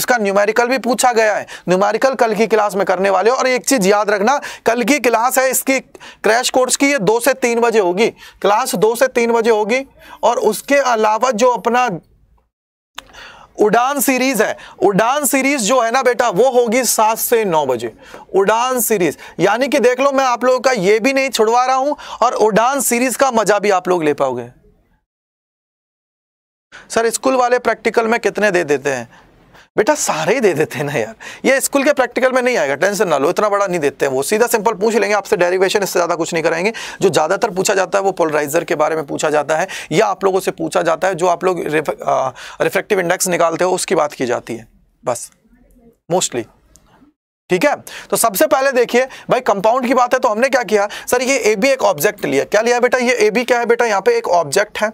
इसका न्यूमेरिकल भी पूछा गया है न्यूमेरिकल कल की क्लास में करने वाले हो और एक चीज याद रखना कल की क्लास है इसकी क्रैश कोर्स की ये दो से तीन बजे होगी क्लास दो से तीन बजे होगी और उसके अलावा जो अपना उड़ान सीरीज है उड़ान सीरीज जो है ना बेटा वो होगी सात से नौ बजे उड़ान सीरीज यानी कि देख लो मैं आप लोगों का ये भी नहीं छुड़वा रहा हूं और उड़ान सीरीज का मजा भी आप लोग ले पाओगे सर स्कूल वाले प्रैक्टिकल में कितने दे देते हैं बेटा सारे ही दे देते ना यार ये स्कूल के प्रैक्टिकल में नहीं आएगा टेंशन ना लो इतना बड़ा नहीं देते हैं वो सीधा सिंपल पूछ लेंगे आपसे डेरिवेशन इससे ज़्यादा कुछ नहीं करेंगे जो ज़्यादातर पूछा जाता है वो पोलराइजर के बारे में पूछा जाता है या आप लोगों से पूछा जाता है जो आप लोग रिफ्लेक्टिव इंडेक्स निकालते हो उसकी बात की जाती है बस मोस्टली ठीक है तो सबसे पहले देखिए भाई कंपाउंड की बात है तो हमने क्या किया सर ये ए बी एक ऑब्जेक्ट लिया क्या लिया बेटा ये ए बी क्या है बेटा यहाँ पे एक ऑब्जेक्ट है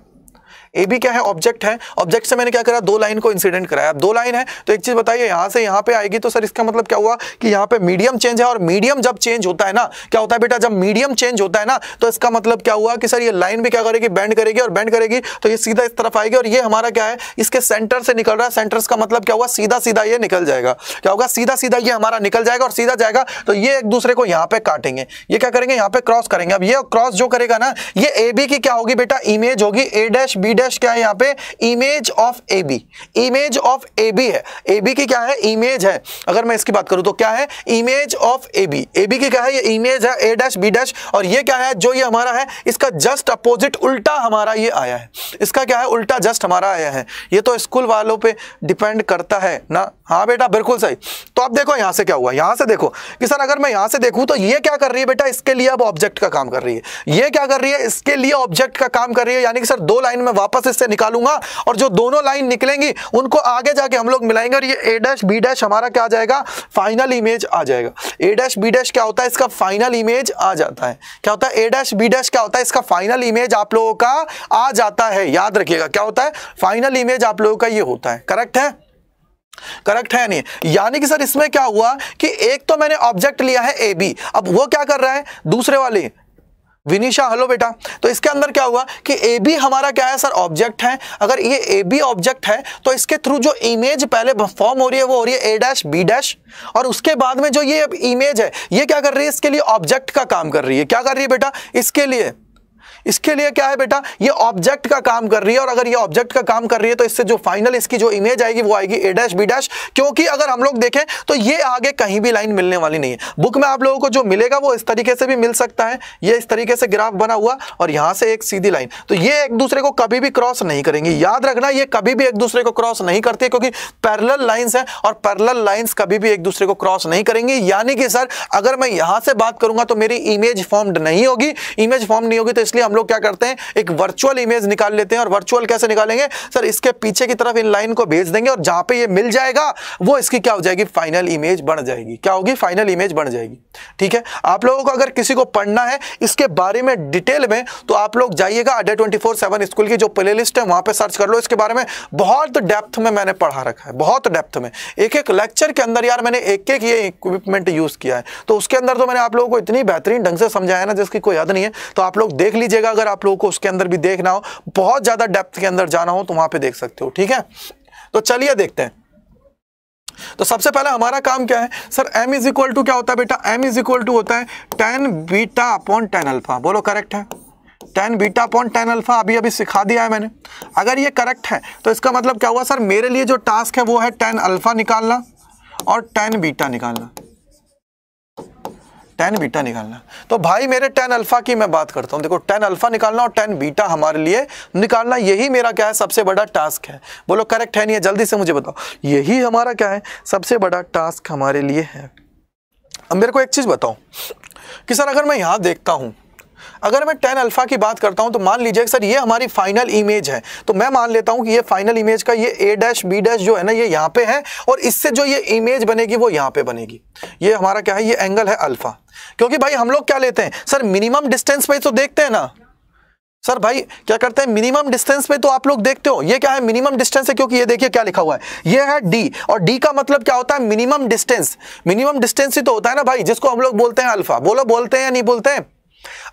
ए भी क्या है ऑब्जेक्ट है ऑब्जेक्ट से मैंने क्या करा दो लाइन को इंसिडेंट कराया अब दो लाइन है तो एक चीज बताइए यहां से यहां पे आएगी तो सर इसका मतलब क्या हुआ कि यहां पे मीडियम चेंज है और मीडियम जब चेंज होता है ना क्या होता है बेटा जब मीडियम चेंज होता है ना तो इसका मतलब क्या हुआ कि सर ये लाइन भी क्या करेगी बैंड करेगी और बैंड करेगी तो ये सीधा इस तरफ आएगी और ये हमारा क्या है इसके सेंटर से निकल रहा है सेंटर का मतलब क्या हुआ सीधा सीधा ये निकल जाएगा क्या होगा सीधा सीधा ये हमारा निकल जाएगा और सीधा जाएगा तो ये एक दूसरे को यहाँ पे काटेंगे ये क्या करेंगे यहाँ पे क्रॉस करेंगे अब ये क्रॉस जो करेगा ना ये ए बी की क्या होगी बेटा इमेज होगी A dash B dash dash क्या है यहाँ पे image of A B image of A B है ए बी की क्या है इमेज है अगर मैं इसकी बात करूं तो क्या है image of A B A B की क्या है ये इमेज है ए डैश बी डैश और ये क्या है जो ये हमारा है इसका जस्ट अपोजिट उल्टा हमारा ये आया है इसका क्या है उल्टा जस्ट हमारा आया है ये तो स्कूल वालों पर डिपेंड करता है ना हाँ बेटा बिल्कुल सही तो अब देखो यहाँ से क्या हुआ यहाँ से देखो कि सर अगर मैं यहाँ से देखूँ तो ये क्या कर रही है बेटा इसके लिए अब ऑब्जेक्ट का काम कर रही है ये क्या कर रही है इसके लिए ऑब्जेक्ट का काम कर रही है यानी कि सर दो लाइन में वापस इससे निकालूंगा और जो दोनों लाइन निकलेंगी उनको आगे जाके हम लोग मिलाएंगे और ये ए डैश बी डैश हमारा क्या आ जाएगा फाइनल इमेज आ जाएगा ए डैश बी डैश क्या होता है इसका फाइनल इमेज आ जाता है क्या होता है ए डैश बी डैश क्या होता है इसका फाइनल इमेज आप लोगों का आ जाता है याद रखिएगा क्या होता है फाइनल इमेज आप लोगों का ये होता है करेक्ट है करेक्ट है नहीं यानी कि सर इसमें क्या हुआ कि एक तो मैंने ऑब्जेक्ट लिया है ए बी अब वो क्या कर रहा है दूसरे वाले विनिशा हेलो बेटा तो इसके अंदर क्या हुआ कि ए बी हमारा क्या है सर ऑब्जेक्ट है अगर ये ए बी ऑब्जेक्ट है तो इसके थ्रू जो इमेज पहले फॉर्म हो रही है वो हो रही है ए डैश बी डैश और उसके बाद में जो ये इमेज है ये क्या कर रही है इसके लिए ऑब्जेक्ट का काम कर रही है क्या कर रही है बेटा इसके लिए इसके लिए क्या है बेटा ये ऑब्जेक्ट का काम कर रही है और अगर ये ऑब्जेक्ट का काम कर रही है तो इससे जो फाइनल इसकी जो इमेज आएगी वो आएगी ए डैश बी डैश क्योंकि अगर हम लोग देखें तो ये आगे कहीं भी लाइन मिलने वाली नहीं है बुक में आप लोगों को जो मिलेगा वो इस तरीके से भी मिल सकता है ये इस तरीके से ग्राफ बना हुआ और यहां से एक सीधी लाइन तो ये एक दूसरे को कभी भी क्रॉस नहीं करेंगे याद रखना ये कभी भी एक दूसरे को क्रॉस नहीं करती क्योंकि पैरल लाइन्स है और पैरल लाइन्स कभी भी एक दूसरे को क्रॉस नहीं करेंगे यानी कि सर अगर मैं यहां से बात करूंगा तो मेरी इमेज फॉर्म्ड नहीं होगी इमेज फॉर्म नहीं होगी तो इसलिए हम लोग क्या करते हैं एक वर्चुअल इमेज निकाल लेते हैं और वर्चुअल कैसे निकालेंगे सर इसके पीछे की तरफ इन लाइन को भेज देंगे और जहां पे ये मिल जाएगा वो इसकी क्या हो जाएगी फाइनल इमेज बन जाएगी क्या होगी फाइनल इमेज बन जाएगी ठीक है आप लोगों को अगर किसी को पढ़ना है इसके बारे में डिटेल में तो आप लोग जाइएगा अड्डे ट्वेंटी फोर सेवन स्कूल की जो प्ले लिस्ट है वहां पर सर्च कर लो इसके बारे में बहुत डेप्थ में मैंने पढ़ा रखा है बहुत डेप्थ में एक एक लेक्चर के अंदर यार मैंने एक एक ये इक्विपमेंट यूज किया है तो उसके अंदर तो मैंने आप लोगों को इतनी बेहतरीन ढंग से समझाया ना जिसकी कोई याद नहीं है तो आप लोग देख लीजिएगा मिलेगा अगर आप लोगों को उसके अंदर भी देखना हो बहुत ज़्यादा डेप्थ के अंदर जाना हो तो वहां पर देख सकते हो ठीक है तो चलिए देखते हैं तो सबसे पहले हमारा काम क्या है sir m is equal to क्या होता है बेटा m इज इक्वल टू होता है tan beta upon tan alpha बोलो करेक्ट है tan beta upon tan alpha अभी अभी सिखा दिया है मैंने अगर ये करेक्ट है तो इसका मतलब क्या हुआ सर मेरे लिए जो टास्क है वो है टेन अल्फा निकालना और टेन बीटा निकालना टेन बीटा निकालना तो भाई मेरे टेन अल्फा की मैं बात करता हूँ देखो टेन अल्फा निकालना और टेन बीटा हमारे लिए निकालना यही मेरा क्या है सबसे बड़ा टास्क है बोलो करेक्ट है नहीं है जल्दी से मुझे बताओ यही हमारा क्या है सबसे बड़ा टास्क हमारे लिए है अब मेरे को एक चीज़ बताओ कि सर अगर मैं यहाँ देखता हूँ अगर मैं टेन अल्फ़ा की बात करता हूँ तो मान लीजिए सर ये हमारी फाइनल इमेज है तो मैं मान लेता हूँ कि ये फाइनल इमेज का ये ए डैश बी डैश जो है ना ये यहाँ पे है और इससे जो ये इमेज बनेगी वो यहाँ पे बनेगी ये हमारा क्या है ये एंगल है अल्फ़ा क्योंकि भाई हम लोग क्या लेते हैं सर मिनिमम डिस्टेंस पे तो देखते हैं ना सर भाई क्या करते हैं मिनिमम डिस्टेंस पे तो आप लोग देखते हो ये क्या है मिनिमम डिस्टेंस है क्योंकि ये देखिए क्या लिखा हुआ है ये है डी और डी का मतलब क्या होता है मिनिमम डिस्टेंस मिनिमम डिस्टेंस ही तो होता है ना भाई जिसको हम लोग बोलते हैं अल्फा बोलो बोलते हैं या नहीं बोलते हैं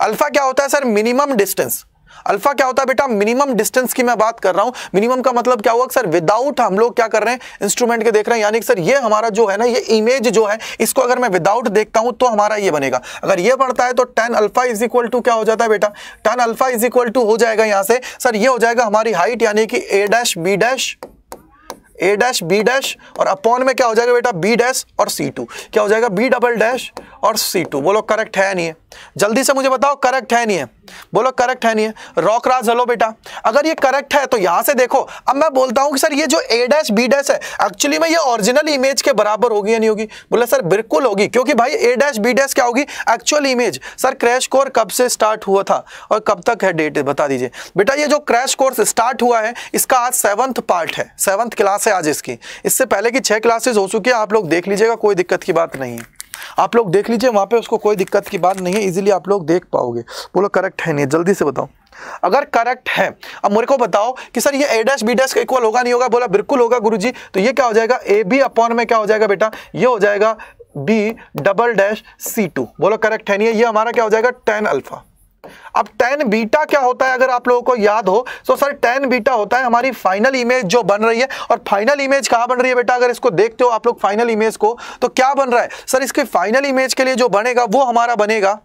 अल्फा क्या होता है सर मिनिमम डिस्टेंस अल्फा क्या होता है बेटा मिनिमम डिस्टेंस की मैं बात कर रहा हूं मिनिमम का मतलब क्या हुआ सर विदाउट हम लोग क्या कर रहे हैं इंस्ट्रूमेंट के देख रहे हैं यानी सर ये हमारा जो है ना ये इमेज जो है इसको अगर मैं विदाउट देखता हूं तो हमारा ये बनेगा अगर ये पड़ता है तो tan alpha is equal to क्या हो जाता है बेटा tan alpha is equal to हो जाएगा यहां से सर यह हो जाएगा हमारी हाइट यानी कि A dash B dash A dash B dash और अपॉन में क्या हो जाएगा बेटा बी डैश और सी टू क्या हो जाएगा बी डबल डैश और सी टू बोलो करेक्ट है नहीं है जल्दी से मुझे बताओ करेक्ट है नहीं है बोलो करेक्ट है नहीं है रॉक राज हेलो बेटा अगर ये करेक्ट है तो यहाँ से देखो अब मैं बोलता हूँ कि सर ये जो ए डैश बी डैश है एक्चुअली में ये ओरिजिनल इमेज के बराबर होगी या नहीं होगी बोला सर बिल्कुल होगी क्योंकि भाई ए डैश बी डैश क्या होगी actual image sir crash course कब से स्टार्ट हुआ था और कब तक है डेट बता दीजिए बेटा ये जो क्रैश कोर्स स्टार्ट हुआ है इसका आज सेवंथ पार्ट है सेवंथ क्लास है आज इसकी इससे पहले की छः क्लासेज हो चुकी है आप लोग देख लीजिएगा कोई दिक्कत की बात नहीं है आप लोग देख लीजिए वहाँ पे उसको कोई दिक्कत की बात नहीं है इजीली आप लोग देख पाओगे बोलो करेक्ट है नहीं जल्दी से बताओ अगर करेक्ट है अब मेरे को बताओ कि सर ये A dash B dash equal होगा नहीं होगा बोला बिल्कुल होगा जी तो ये क्या हो जाएगा ए बी अपॉन में क्या हो जाएगा बेटा ये हो जाएगा B double dash C two बोलो करेक्ट है नहीं ये हमारा क्या हो जाएगा टेन अल्फा अब टेन बीटा क्या होता है अगर आप लोगों को याद हो तो सर टेन बीटा होता है हमारी फाइनल इमेज जो बन रही है और फाइनल इमेज कहाँ बन रही है बेटा अगर इसको देखते हो आप लोग फाइनल इमेज को तो क्या बन रहा है सर इसकी फाइनल इमेज के लिए जो बनेगा वो हमारा बनेगा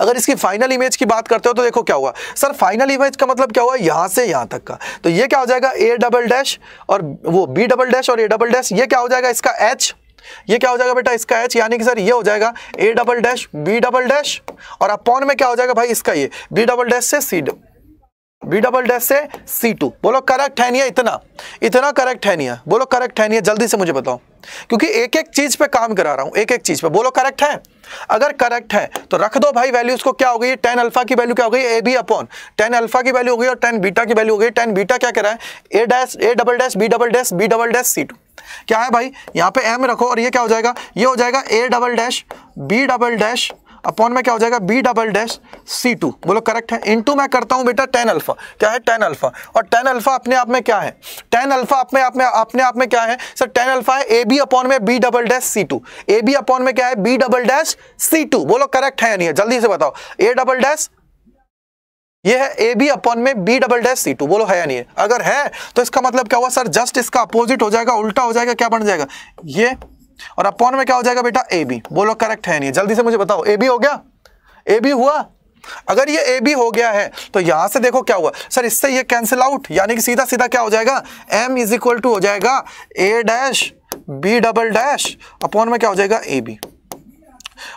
अगर इसकी फाइनल इमेज की बात करते हो तो देखो क्या हुआ सर फाइनल इमेज का मतलब क्या हुआ यहां से यहां तक का तो ये क्या हो जाएगा ए डबल डैश और वो बी डबल डैश और ए डबल डैश ये क्या हो जाएगा इसका एच ये क्या हो जाएगा बेटा इसका एच यानी कि सर ये हो जाएगा A double dash B double dash और अपॉन में क्या हो जाएगा भाई इसका ये बी डबल डैश से सी बी डबल डैश से सी टू बोलो करेक्ट है नहीं है इतना इतना करेक्ट है नहीं है बोलो करेक्ट है नहीं है जल्दी से मुझे बताओ क्योंकि एक एक चीज पे काम करा रहा हूं एक एक चीज पे बोलो करेक्ट है अगर करेक्ट है तो रख दो भाई वैल्यूज को क्या हो गई टेन अल्फा की वैल्यू क्या हो गई A B upon tan alpha की वैल्यू हो गई और टेन बीटा की वैल्यू हो गई टेन बीटा क्या कर रहा है A dash A double dash B double dash B double dash C two क्या है भाई यहाँ पे एम रखो और ये क्या हो जाएगा ये हो जाएगा A double dash B double dash upon में क्या हो जाएगा B double dash C two बोलो करेक्ट है इनटू मैं करता हूँ बेटा टेन अल्फा क्या है टेन अल्फा और टेन अल्फा अपने आप में क्या है टेन अल्फा अपने आप में अपने आप में क्या है सर टेन अल्फा है ए बी अपॉन में B double dash C two A B upon में क्या है B double dash C two बोलो करेक्ट है नहीं है जल्दी से बताओ ए डबल डैश ये है ए बी अपॉन में B double dash C two बोलो है या नहीं है अगर है तो इसका मतलब क्या हुआ सर जस्ट इसका अपोजिट हो जाएगा उल्टा हो जाएगा क्या बन जाएगा ये और अपॉन में क्या हो जाएगा बेटा ए बी बोलो करेक्ट है नहीं जल्दी से मुझे बताओ ए बी हो गया ए बी हुआ अगर ये ए बी हो गया है तो यहां से देखो क्या हुआ सर इससे ये कैंसिल आउट यानी कि सीधा सीधा क्या हो जाएगा एम इज इक्वल टू हो जाएगा A dash B double dash upon में क्या हो जाएगा ए बी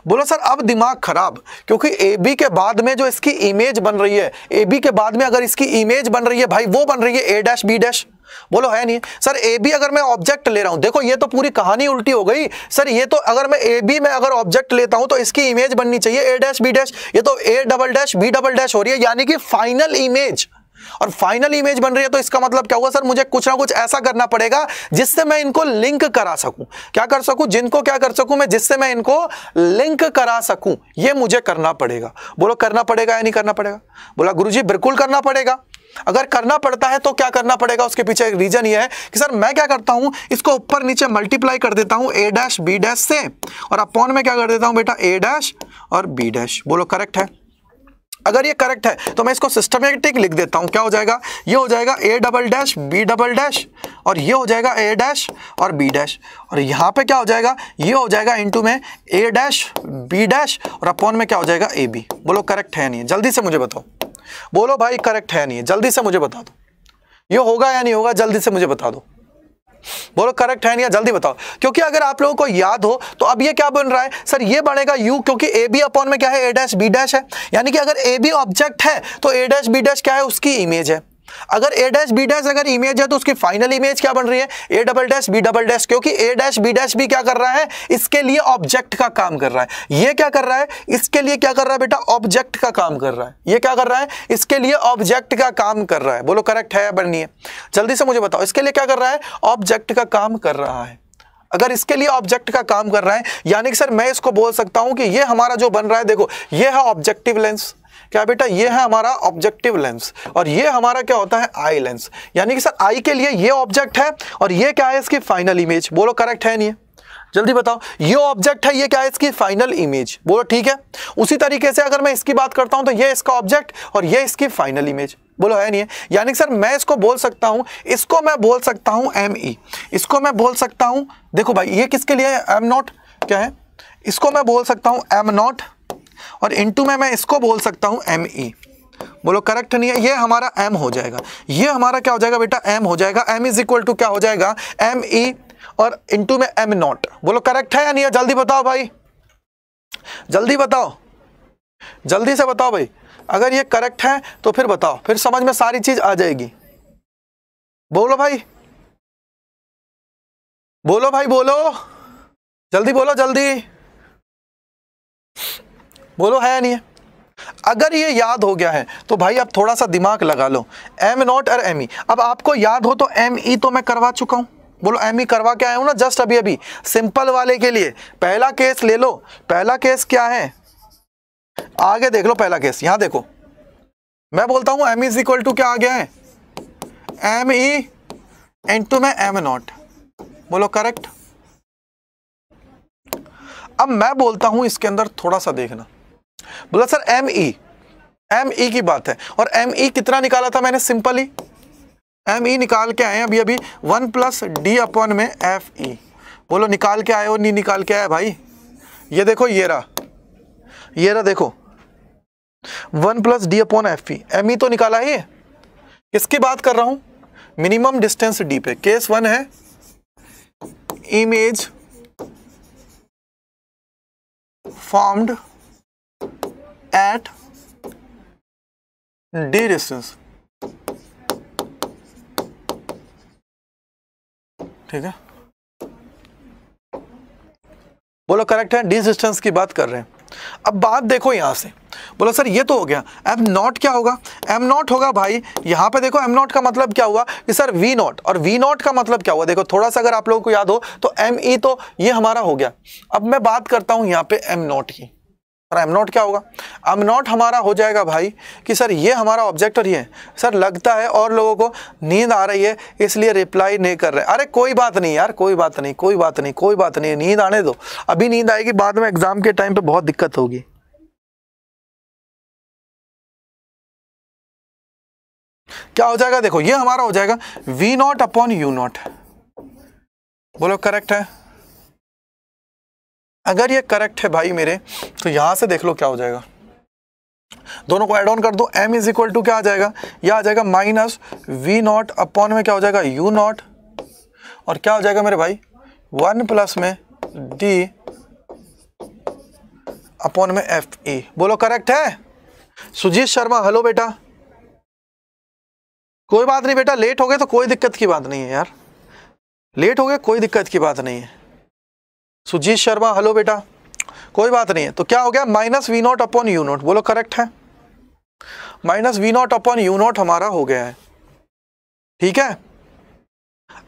बोला सर अब दिमाग खराब क्योंकि ए बी के बाद में जो इसकी इमेज बन रही है ए बी के बाद में अगर इसकी इमेज बन रही है भाई वो बन रही है ए डैश बी डैश बोलो है नहीं सर ए बी अगर मैं ऑब्जेक्ट ले रहा हूं देखो ये तो पूरी कहानी उल्टी हो गई सर ये तो अगर मैं ए बी में अगर ऑब्जेक्ट लेता हूं तो इसकी इमेज बननी चाहिए ए डैश बी डैश ये तो A double dash B double dash हो रही है यानी कि फाइनल इमेज और फाइनल इमेज बन रही है तो इसका मतलब क्या हुआ सर मुझे कुछ ना कुछ ऐसा करना पड़ेगा जिससे मैं इनको लिंक करा सकूं क्या कर सकूं जिनको क्या कर सकूं मैं जिससे मैं इनको लिंक करा सकूं ये मुझे करना पड़ेगा बोलो करना पड़ेगा या नहीं करना पड़ेगा बोला गुरुजी बिल्कुल करना पड़ेगा अगर करना पड़ता है तो क्या करना पड़ेगा उसके पीछे एक रीजन ये है कि सर मैं क्या करता हूं इसको ऊपर नीचे मल्टीप्लाई कर देता हूं ए डैश बी डैश से और अपॉन में क्या कर देता हूं बेटा ए डैश और बी डैश बोलो करेक्ट है अगर ये करेक्ट है तो मैं इसको सिस्टमेटिक लिख देता हूँ क्या हो जाएगा ये हो जाएगा A double dash B double dash और ये हो जाएगा ए डैश और बी डैश और यहाँ पे क्या हो जाएगा ये हो जाएगा इनटू में ए डैश बी डैश और अपॉन में क्या हो जाएगा ए बी बोलो करेक्ट है नहीं जल्दी से मुझे बताओ बोलो भाई करेक्ट है नहीं जल्दी से मुझे बता दो ये होगा या नहीं होगा जल्दी से मुझे बता दो बोलो करेक्ट है नहीं जल्दी बताओ क्योंकि अगर आप लोगों को याद हो तो अब ये क्या बन रहा है सर ये बनेगा यू क्योंकि ए बी अपॉन में क्या है ए डैश बी डैश है यानी कि अगर ए बी ऑब्जेक्ट है तो ए डैश बी डैश क्या है उसकी इमेज है अगर ए डैश बी डैश अगर इमेज है तो उसकी फाइनल इमेज क्या बन रही है A double dash B double dash क्योंकि ए डैश बी डैश भी क्या कर रहा है इसके लिए ऑब्जेक्ट का काम कर रहा है ये क्या कर रहा है इसके लिए क्या कर रहा है बेटा ऑब्जेक्ट का काम कर रहा है ये क्या कर रहा है इसके लिए ऑब्जेक्ट का काम कर रहा है बोलो करेक्ट है या बननी है जल्दी से मुझे बताओ इसके लिए क्या कर रहा है ऑब्जेक्ट का काम कर रहा है अगर इसके लिए ऑब्जेक्ट का काम कर रहा है यानी कि सर मैं इसको बोल सकता हूं कि ये हमारा जो बन रहा है देखो ये है ऑब्जेक्टिव लेंस क्या बेटा ये है हमारा ऑब्जेक्टिव लेंस और ये हमारा क्या होता है आई लेंस यानी कि सर आई के लिए ये ऑब्जेक्ट है और ये क्या है इसकी फाइनल इमेज बोलो करेक्ट है नहीं है जल्दी बताओ ये ऑब्जेक्ट है ये क्या है इसकी फाइनल इमेज बोलो ठीक है उसी तरीके से अगर मैं इसकी बात करता हूं तो ये इसका ऑब्जेक्ट और ये इसकी फाइनल इमेज बोलो है नहीं है यानी सर मैं इसको बोल सकता हूं इसको मैं बोल सकता हूं एम ई e। इसको मैं बोल सकता हूं देखो भाई ये किसके लिए एम नॉट क्या है इसको मैं बोल सकता हूं एम नॉट और इनटू में मैं इसको बोल सकता हूँ एम ई e। बोलो करेक्ट नहीं है ये हमारा एम हो जाएगा ये हमारा क्या हो जाएगा बेटा एम हो जाएगा एम इज इक्वल टू क्या हो जाएगा एम ई e और इनटू में एम नॉट बोलो करेक्ट है या नहीं है जल्दी बताओ भाई जल्दी बताओ जल्दी से बताओ भाई अगर ये करेक्ट है तो फिर बताओ फिर समझ में सारी चीज आ जाएगी बोलो भाई बोलो भाई बोलो जल्दी बोलो जल्दी बोलो है या नहीं है अगर ये याद हो गया है तो भाई अब थोड़ा सा दिमाग लगा लो एम नॉट और एम ई e। अब आपको याद हो तो एम ई e तो मैं करवा चुका हूं बोलो एम ई e करवा के आया हूं ना जस्ट अभी अभी सिंपल वाले के लिए पहला केस ले लो पहला केस क्या है आगे देख लो पहला केस यहां देखो मैं बोलता हूं एम इज इक्वल टू क्या आ गया है एम ई इंटू मैं एम नॉट बोलो करेक्ट अब मैं बोलता हूं इसके अंदर थोड़ा सा देखना बोला sir M E M E की बात है और एम ई e कितना निकाला था मैंने सिंपली एम ई e निकाल के आए अभी अभी वन प्लस डी अपॉन में एफ ई e। बोलो निकाल के आए हो नहीं निकाल के आए भाई ये देखो ये रहा ये रहा देखो one plus D upon F E M E तो निकाला ही है किसकी बात कर रहा हूं मिनिमम डिस्टेंस डी पे केस वन है image formed at D distance ठीक है बोलो करेक्ट है डी डिस्टेंस की बात कर रहे हैं अब बात देखो यहां से बोलो सर ये तो हो गया एम नॉट क्या होगा एम नॉट होगा भाई यहां पे देखो एम नॉट का मतलब क्या हुआ कि सर वी नॉट और वी नॉट का मतलब क्या हुआ देखो थोड़ा सा अगर आप लोगों को याद हो तो एम ई e तो ये हमारा हो गया अब मैं बात करता हूं यहां पे एम नॉट की और एम नॉट क्या होगा एम नॉट हमारा हो जाएगा भाई कि सर ये हमारा ऑब्जेक्ट और ये सर लगता है और लोगों को नींद आ रही है इसलिए रिप्लाई नहीं कर रहे अरे कोई बात नहीं यार कोई बात नहीं कोई बात नहीं कोई बात नहीं नींद आने दो अभी नींद आएगी बाद में एग्ज़ाम के टाइम पर बहुत दिक्कत होगी क्या हो जाएगा देखो ये हमारा हो जाएगा V naught upon U naught बोलो करेक्ट है अगर ये करेक्ट है भाई मेरे तो यहां से देख लो क्या हो जाएगा दोनों को एड ऑन कर दो m इज इक्वल टू क्या आ जाएगा यह आ जाएगा माइनस वी नॉट अपॉन में क्या हो जाएगा u नॉट और क्या हो जाएगा मेरे भाई वन प्लस में d अपॉन में एफ ई बोलो करेक्ट है सुजीत शर्मा हेलो बेटा कोई बात नहीं बेटा लेट हो गए तो कोई दिक्कत की बात नहीं है यार लेट हो गए कोई दिक्कत की बात नहीं है सुजीत शर्मा हेलो बेटा कोई बात नहीं है तो क्या हो गया minus V naught upon U naught बोलो करेक्ट है minus V naught upon U naught हमारा हो गया है ठीक है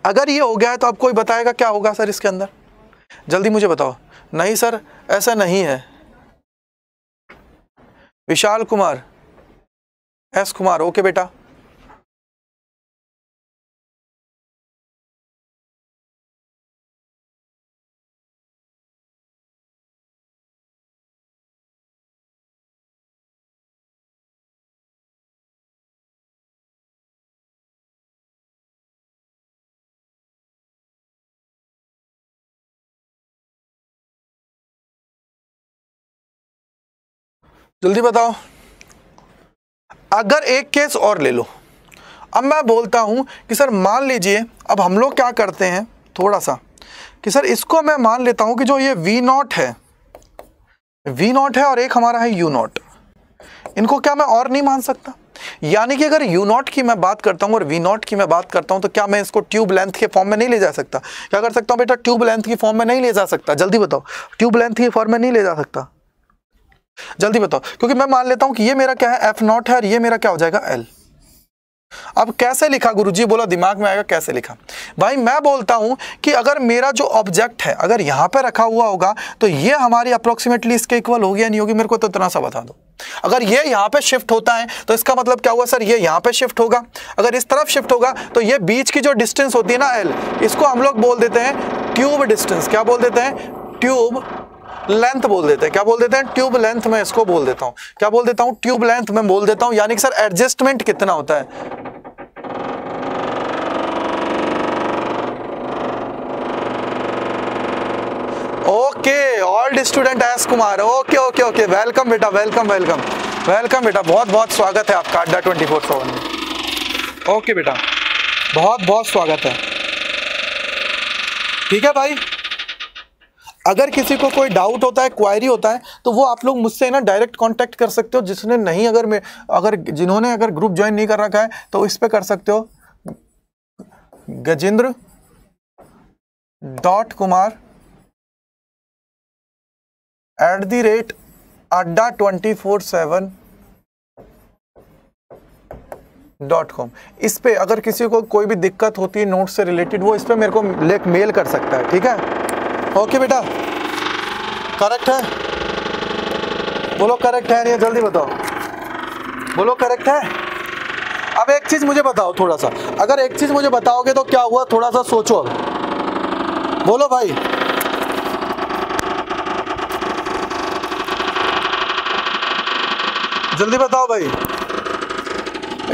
अगर ये हो गया है तो आप कोई बताएगा क्या होगा सर इसके अंदर जल्दी मुझे बताओ नहीं सर ऐसा नहीं है विशाल कुमार एस कुमार ओके बेटा जल्दी बताओ अगर एक केस और ले लो अब मैं बोलता हूँ कि सर मान लीजिए अब हम लोग क्या करते हैं थोड़ा सा कि सर इसको मैं मान लेता हूँ कि जो ये वी नॉट है वी नॉट है और एक हमारा है यू नॉट इनको क्या मैं और नहीं मान सकता यानी कि अगर यू नॉट की मैं बात करता हूँ और वी नॉट की मैं बात करता हूँ तो क्या मैं इसको ट्यूब लेंथ के फॉर्म में नहीं ले जा सकता क्या कर सकता हूँ बेटा ट्यूब लेंथ की फॉर्म में नहीं ले जा सकता जल्दी बताओ ट्यूब लेंथ की फॉर्म में नहीं ले जा सकता जल्दी बताओ क्योंकि मैं मान लेता हूं कि ये मेरा क्या है एफ नॉट है और ये मेरा क्या हो जाएगा एल अब कैसे लिखा गुरुजी बोला दिमाग में आएगा कैसे लिखा भाई मैं बोलता हूं कि अगर मेरा जो ऑब्जेक्ट है अगर यहां पर रखा हुआ होगा तो ये हमारी अप्रोक्सीमेटली इसके इक्वल होगी या नहीं होगी मेरे को तो इतना सा बता दो अगर ये यहां पे शिफ्ट होता है तो इसका मतलब क्या हुआ सर ये यहां पे शिफ्ट होगा अगर इस तरफ शिफ्ट होगा तो ये बीच की जो डिस्टेंस होती है ना एल इसको हम लोग बोल देते हैं ट्यूब डिस्टेंस क्या बोल देते हैं ट्यूब लेंथ बोल देते हैं क्या बोल देते हैं ट्यूब लेंथ में इसको बोल देता हूँ क्या बोल देता हूँ ट्यूब लेंथ में बोल देता हूँ यानी कि सर एडजस्टमेंट कितना होता है okay all student S Kumar okay okay okay welcome बेटा वेलकम वेलकम वेलकम बेटा बहुत बहुत स्वागत है आपका अड्डा ट्वेंटी फोर सेवन में ओके बेटा बहुत बहुत स्वागत है ठीक है भाई अगर किसी को कोई डाउट होता है क्वायरी होता है तो वो आप लोग मुझसे ना डायरेक्ट कांटेक्ट कर सकते हो जिसने नहीं अगर मैं अगर जिन्होंने अगर ग्रुप ज्वाइन नहीं कर रखा है तो इस पर कर सकते हो Gajendra dot Kumar at the rate Adda twenty four seven dot com इस पर अगर किसी को कोई भी दिक्कत होती है नोट से रिलेटेड वो इस पर मेरे को लेक मेल कर सकता है ठीक है ओके बेटा करेक्ट है बोलो करेक्ट है नहीं जल्दी बताओ बोलो करेक्ट है अब एक चीज़ मुझे बताओ थोड़ा सा अगर एक चीज़ मुझे बताओगे तो क्या हुआ थोड़ा सा सोचो अब बोलो भाई जल्दी बताओ भाई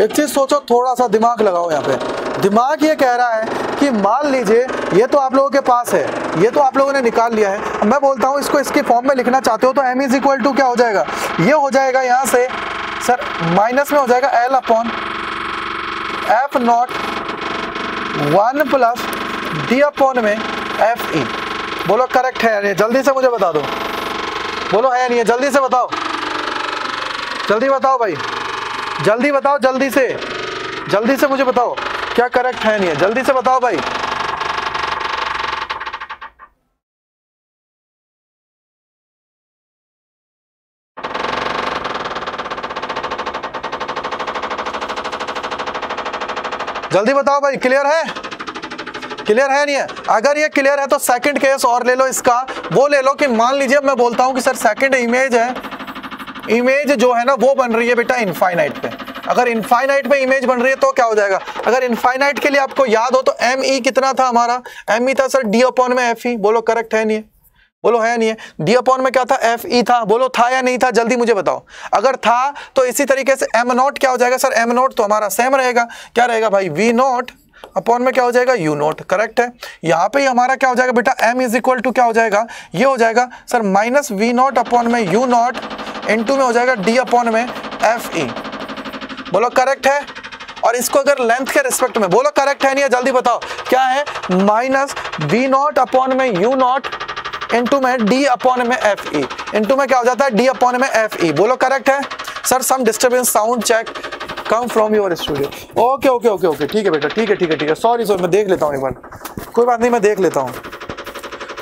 एक चीज़ सोचो थोड़ा सा दिमाग लगाओ यहाँ पे दिमाग ये कह रहा है कि मान लीजिए ये तो आप लोगों के पास है ये तो आप लोगों ने निकाल लिया है मैं बोलता हूँ इसको इसके फॉर्म में लिखना चाहते हो तो एम इज इक्वल टू क्या हो जाएगा ये हो जाएगा यहाँ से सर माइनस में हो जाएगा L upon F naught one plus D upon में एफ ई e। बोलो करेक्ट है या नहीं जल्दी से मुझे बता दो बोलो है या नहीं जल्दी से बताओ जल्दी बताओ भाई जल्दी बताओ जल्दी से जल्दी से मुझे बताओ क्या करेक्ट है नहीं है जल्दी से बताओ भाई जल्दी बताओ भाई क्लियर है क्लियर है नहीं है अगर ये क्लियर है तो सेकंड केस और ले लो इसका वो ले लो कि मान लीजिए मैं बोलता हूं कि सर सेकंड इमेज है इमेज जो है ना वो बन रही है बेटा इनफाइनाइट पे अगर इनफाइनाइट में इमेज बन रही है तो क्या हो जाएगा अगर इनफाइनाइट के लिए आपको याद हो तो एम ई e कितना था हमारा एम ई e था सर डी अपॉन में एफ ई e। बोलो करेक्ट है नहीं बोलो है नहीं है डी अपॉन में क्या था एफ ई था बोलो था या नहीं था जल्दी मुझे बताओ अगर था तो इसी तरीके से एम नॉट क्या हो जाएगा सर एम नॉट तो हमारा सेम रहेगा क्या रहेगा भाई वी नॉट अपॉन में क्या हो जाएगा यू नॉट करेक्ट है यहाँ पे हमारा क्या हो जाएगा बेटा एम इज इक्वल टू क्या हो जाएगा ये हो जाएगा sir minus V naught upon में यू नॉट इन में हो जाएगा डी अपॉन में एफ ई -E. बोलो करेक्ट है और इसको अगर लेंथ के रिस्पेक्ट में बोलो करेक्ट है नहीं जल्दी बताओ क्या है माइनस वी नॉट अपॉन में यू नॉट इंटू में डी अपॉन में एफ ई इंटू में क्या हो जाता है डी अपॉन में एफ ई e। बोलो करेक्ट है sir some disturbance sound check come from your studio okay okay okay okay ठीक है बेटा ठीक है ठीक है ठीक है सॉरी सॉरी मैं देख लेता हूँ एक बार कोई बात नहीं मैं देख लेता हूँ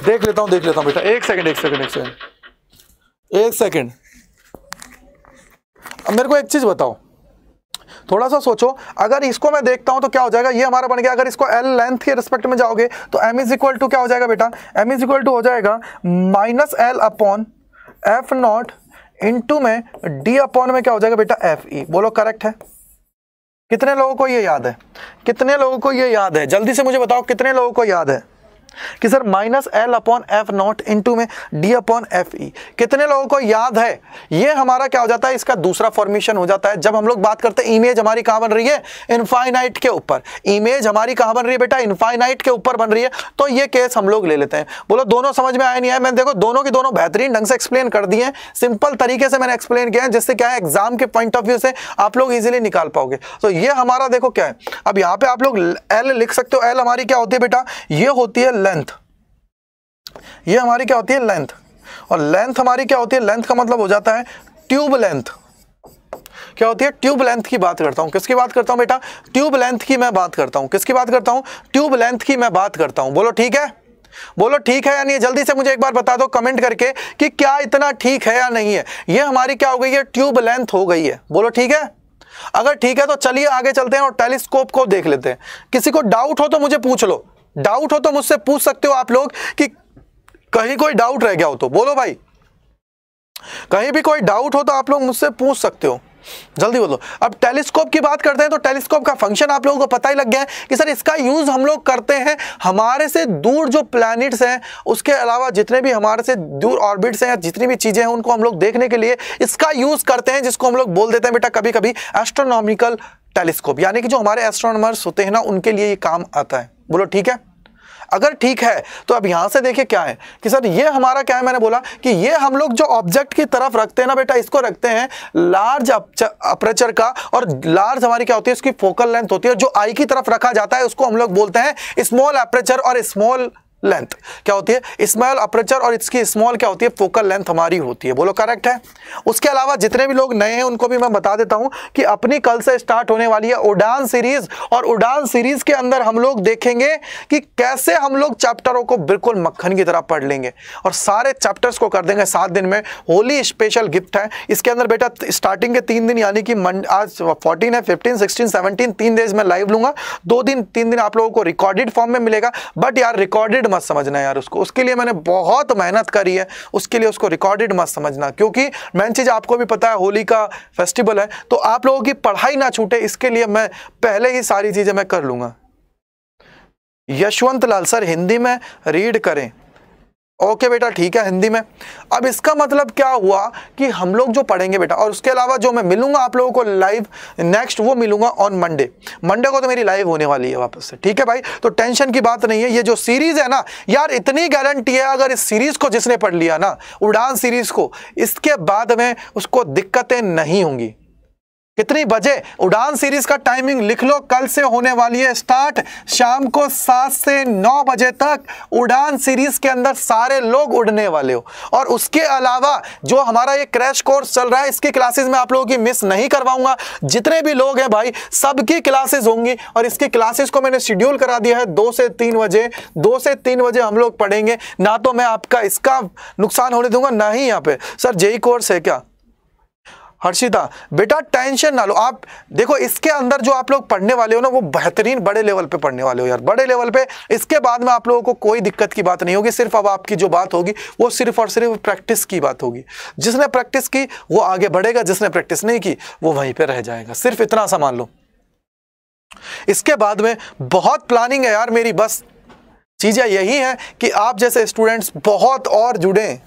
देख लेता हूँ देख लेता हूँ बेटा एक सेकंड एक सेकेंड एक सेकेंड एक सेकेंड अब मेरे को एक चीज़ बताओ थोड़ा सा सोचो अगर इसको मैं देखता हूं तो क्या हो जाएगा ये हमारा बन गया अगर इसको एल लेंथ के रिस्पेक्ट में जाओगे तो एम इज इक्वल टू क्या हो जाएगा बेटा एम इज इक्वल टू हो जाएगा minus L upon F naught to में डी अपॉन में क्या हो जाएगा बेटा एफ ई e। बोलो करेक्ट है कितने लोगों को ये याद है कितने लोगों को ये याद है जल्दी से मुझे बताओ कितने लोगों को याद है कि sir minus L upon F naught into में D upon F E e। कितने लोगों को याद है ये हमारा क्या हो जाता है इसका दूसरा फॉर्मेशन हो जाता है जब हम लोग बात करते हैं इमेज हमारी कहां बन रही है इनफाइनाइट के ऊपर इमेज हमारी कहां बन रही है बेटा इनफाइनाइट के ऊपर बन रही है तो ये केस हम लोग ले लेते हैं बोलो दोनों समझ में आया नहीं आया मैंने देखो दोनों के दोनों बेहतरीन ढंग से एक्सप्लेन कर दिए सिंपल तरीके से मैंने एक्सप्लेन किया है जिससे क्या है एग्जाम के पॉइंट ऑफ व्यू से आप लोग इजिली निकाल पाओगे तो ये हमारा देखो क्या है अब यहां पर आप लोग एल लिख सकते हो एल हमारी क्या होती है बेटा ये होती है लेंथ ये हमारी क्या होती है लेंथ और लेंथ हमारी क्या होती है लेंथ का मतलब हो जाता है ट्यूब लेंथ क्या होती है ट्यूब लेंथ की बात करता हूं किसकी बात करता हूं बेटा ट्यूब लेंथ की मैं बात करता हूं किसकी बात करता हूं ट्यूब लेंथ की मैं बात करता हूं बोलो ठीक है बोलो ठीक है या नहीं जल्दी से मुझे एक बार बता दो कमेंट करके कि क्या इतना ठीक है या नहीं है यह हमारी क्या हो गई है ट्यूब लेंथ हो गई है बोलो ठीक है अगर ठीक है तो चलिए आगे चलते हैं और टेलीस्कोप को देख लेते हैं किसी को डाउट हो तो मुझे पूछ लो डाउट हो तो मुझसे पूछ सकते हो आप लोग कि कहीं कोई डाउट रह गया हो तो बोलो भाई कहीं भी कोई डाउट हो तो आप लोग मुझसे पूछ सकते हो जल्दी बोलो अब टेलीस्कोप की बात करते हैं तो टेलीस्कोप का फंक्शन आप लोगों को पता ही लग गया है कि सर इसका यूज़ हम लोग करते हैं हमारे से दूर जो प्लैनेट्स हैं उसके अलावा जितने भी हमारे से दूर ऑर्बिट्स हैं जितनी भी चीज़ें हैं उनको हम लोग देखने के लिए इसका यूज़ करते हैं जिसको हम लोग बोल देते हैं बेटा कभी कभी एस्ट्रोनॉमिकल टेलीस्कोप यानी कि जो हमारे एस्ट्रोनॉमर्स होते हैं ना उनके लिए ये काम आता है बोलो ठीक है अगर ठीक है तो अब यहां से देखिए क्या है कि सर ये हमारा क्या है मैंने बोला कि ये हम लोग जो ऑब्जेक्ट की तरफ रखते हैं ना बेटा इसको रखते हैं लार्ज अपरेचर का और लार्ज हमारी क्या होती है उसकी फोकल लेंथ होती है जो आई की तरफ रखा जाता है उसको हम लोग बोलते हैं स्मॉल अपरेचर और स्मॉल लेंथ क्या होती है स्मॉल अपरेचर और इसकी स्मॉल क्या होती है फोकल लेंथ हमारी होती है बोलो करेक्ट है उसके अलावा जितने भी लोग नए हैं उनको भी मैं बता देता हूं कि अपनी कल से स्टार्ट होने वाली है उड़ान सीरीज और उड़ान सीरीज के अंदर हम लोग देखेंगे कि कैसे हम लोग चैप्टरों को बिल्कुल मक्खन की तरह पढ़ लेंगे और सारे चैप्टर्स को कर देंगे सात दिन में होली स्पेशल गिफ्ट है इसके अंदर बेटा स्टार्टिंग के तीन दिन यानी कि आज फोर्टीन है फिफ्टीन सिक्सटीन सेवनटीन तीन डेज में लाइव लूंगा दो दिन तीन दिन आप लोगों को रिकॉर्डेड फॉर्म में मिलेगा बट यार रिकॉर्डेड मत समझना यार उसको उसके लिए मैंने बहुत मेहनत करी है उसके लिए उसको रिकॉर्डेड मत समझना क्योंकि मेन चीज़ आपको भी पता है होली का फेस्टिवल है तो आप लोगों की पढ़ाई ना छूटे इसके लिए मैं पहले ही सारी चीज़ें मैं कर लूंगा यशवंत लाल सर हिंदी में रीड करें ओके बेटा ठीक है हिंदी में अब इसका मतलब क्या हुआ कि हम लोग जो पढ़ेंगे बेटा और उसके अलावा जो मैं मिलूंगा आप लोगों को लाइव नेक्स्ट वो मिलूंगा ऑन मंडे मंडे को तो मेरी लाइव होने वाली है वापस से ठीक है भाई तो टेंशन की बात नहीं है ये जो सीरीज है ना यार इतनी गारंटी है अगर इस सीरीज को जिसने पढ़ लिया ना उड़ान सीरीज को इसके बाद में उसको दिक्कतें नहीं होंगी कितनी बजे उड़ान सीरीज का टाइमिंग लिख लो कल से होने वाली है स्टार्ट शाम को सात से नौ बजे तक उड़ान सीरीज के अंदर सारे लोग उड़ने वाले हो और उसके अलावा जो हमारा ये क्रैश कोर्स चल रहा है इसकी क्लासेस में आप लोगों की मिस नहीं करवाऊंगा जितने भी लोग हैं भाई सबकी क्लासेस होंगी और इसकी क्लासेस को मैंने शेड्यूल करा दिया है दो से तीन बजे दो से तीन बजे हम लोग पढ़ेंगे ना तो मैं आपका इसका नुकसान होने दूंगा ना ही यहाँ पे सर जेई कोर्स है क्या हर्षिता बेटा टेंशन ना लो आप देखो इसके अंदर जो आप लोग पढ़ने वाले हो ना वो बेहतरीन बड़े लेवल पे पढ़ने वाले हो यार बड़े लेवल पे इसके बाद में आप लोगों को कोई दिक्कत की बात नहीं होगी सिर्फ अब आपकी जो बात होगी वो सिर्फ और सिर्फ प्रैक्टिस की बात होगी जिसने प्रैक्टिस की वो आगे बढ़ेगा जिसने प्रैक्टिस नहीं की वो वहीं पर रह जाएगा सिर्फ इतना सा मान लो इसके बाद में बहुत प्लानिंग है यार मेरी बस चीज़ें यही हैं कि आप जैसे स्टूडेंट्स बहुत और जुड़ें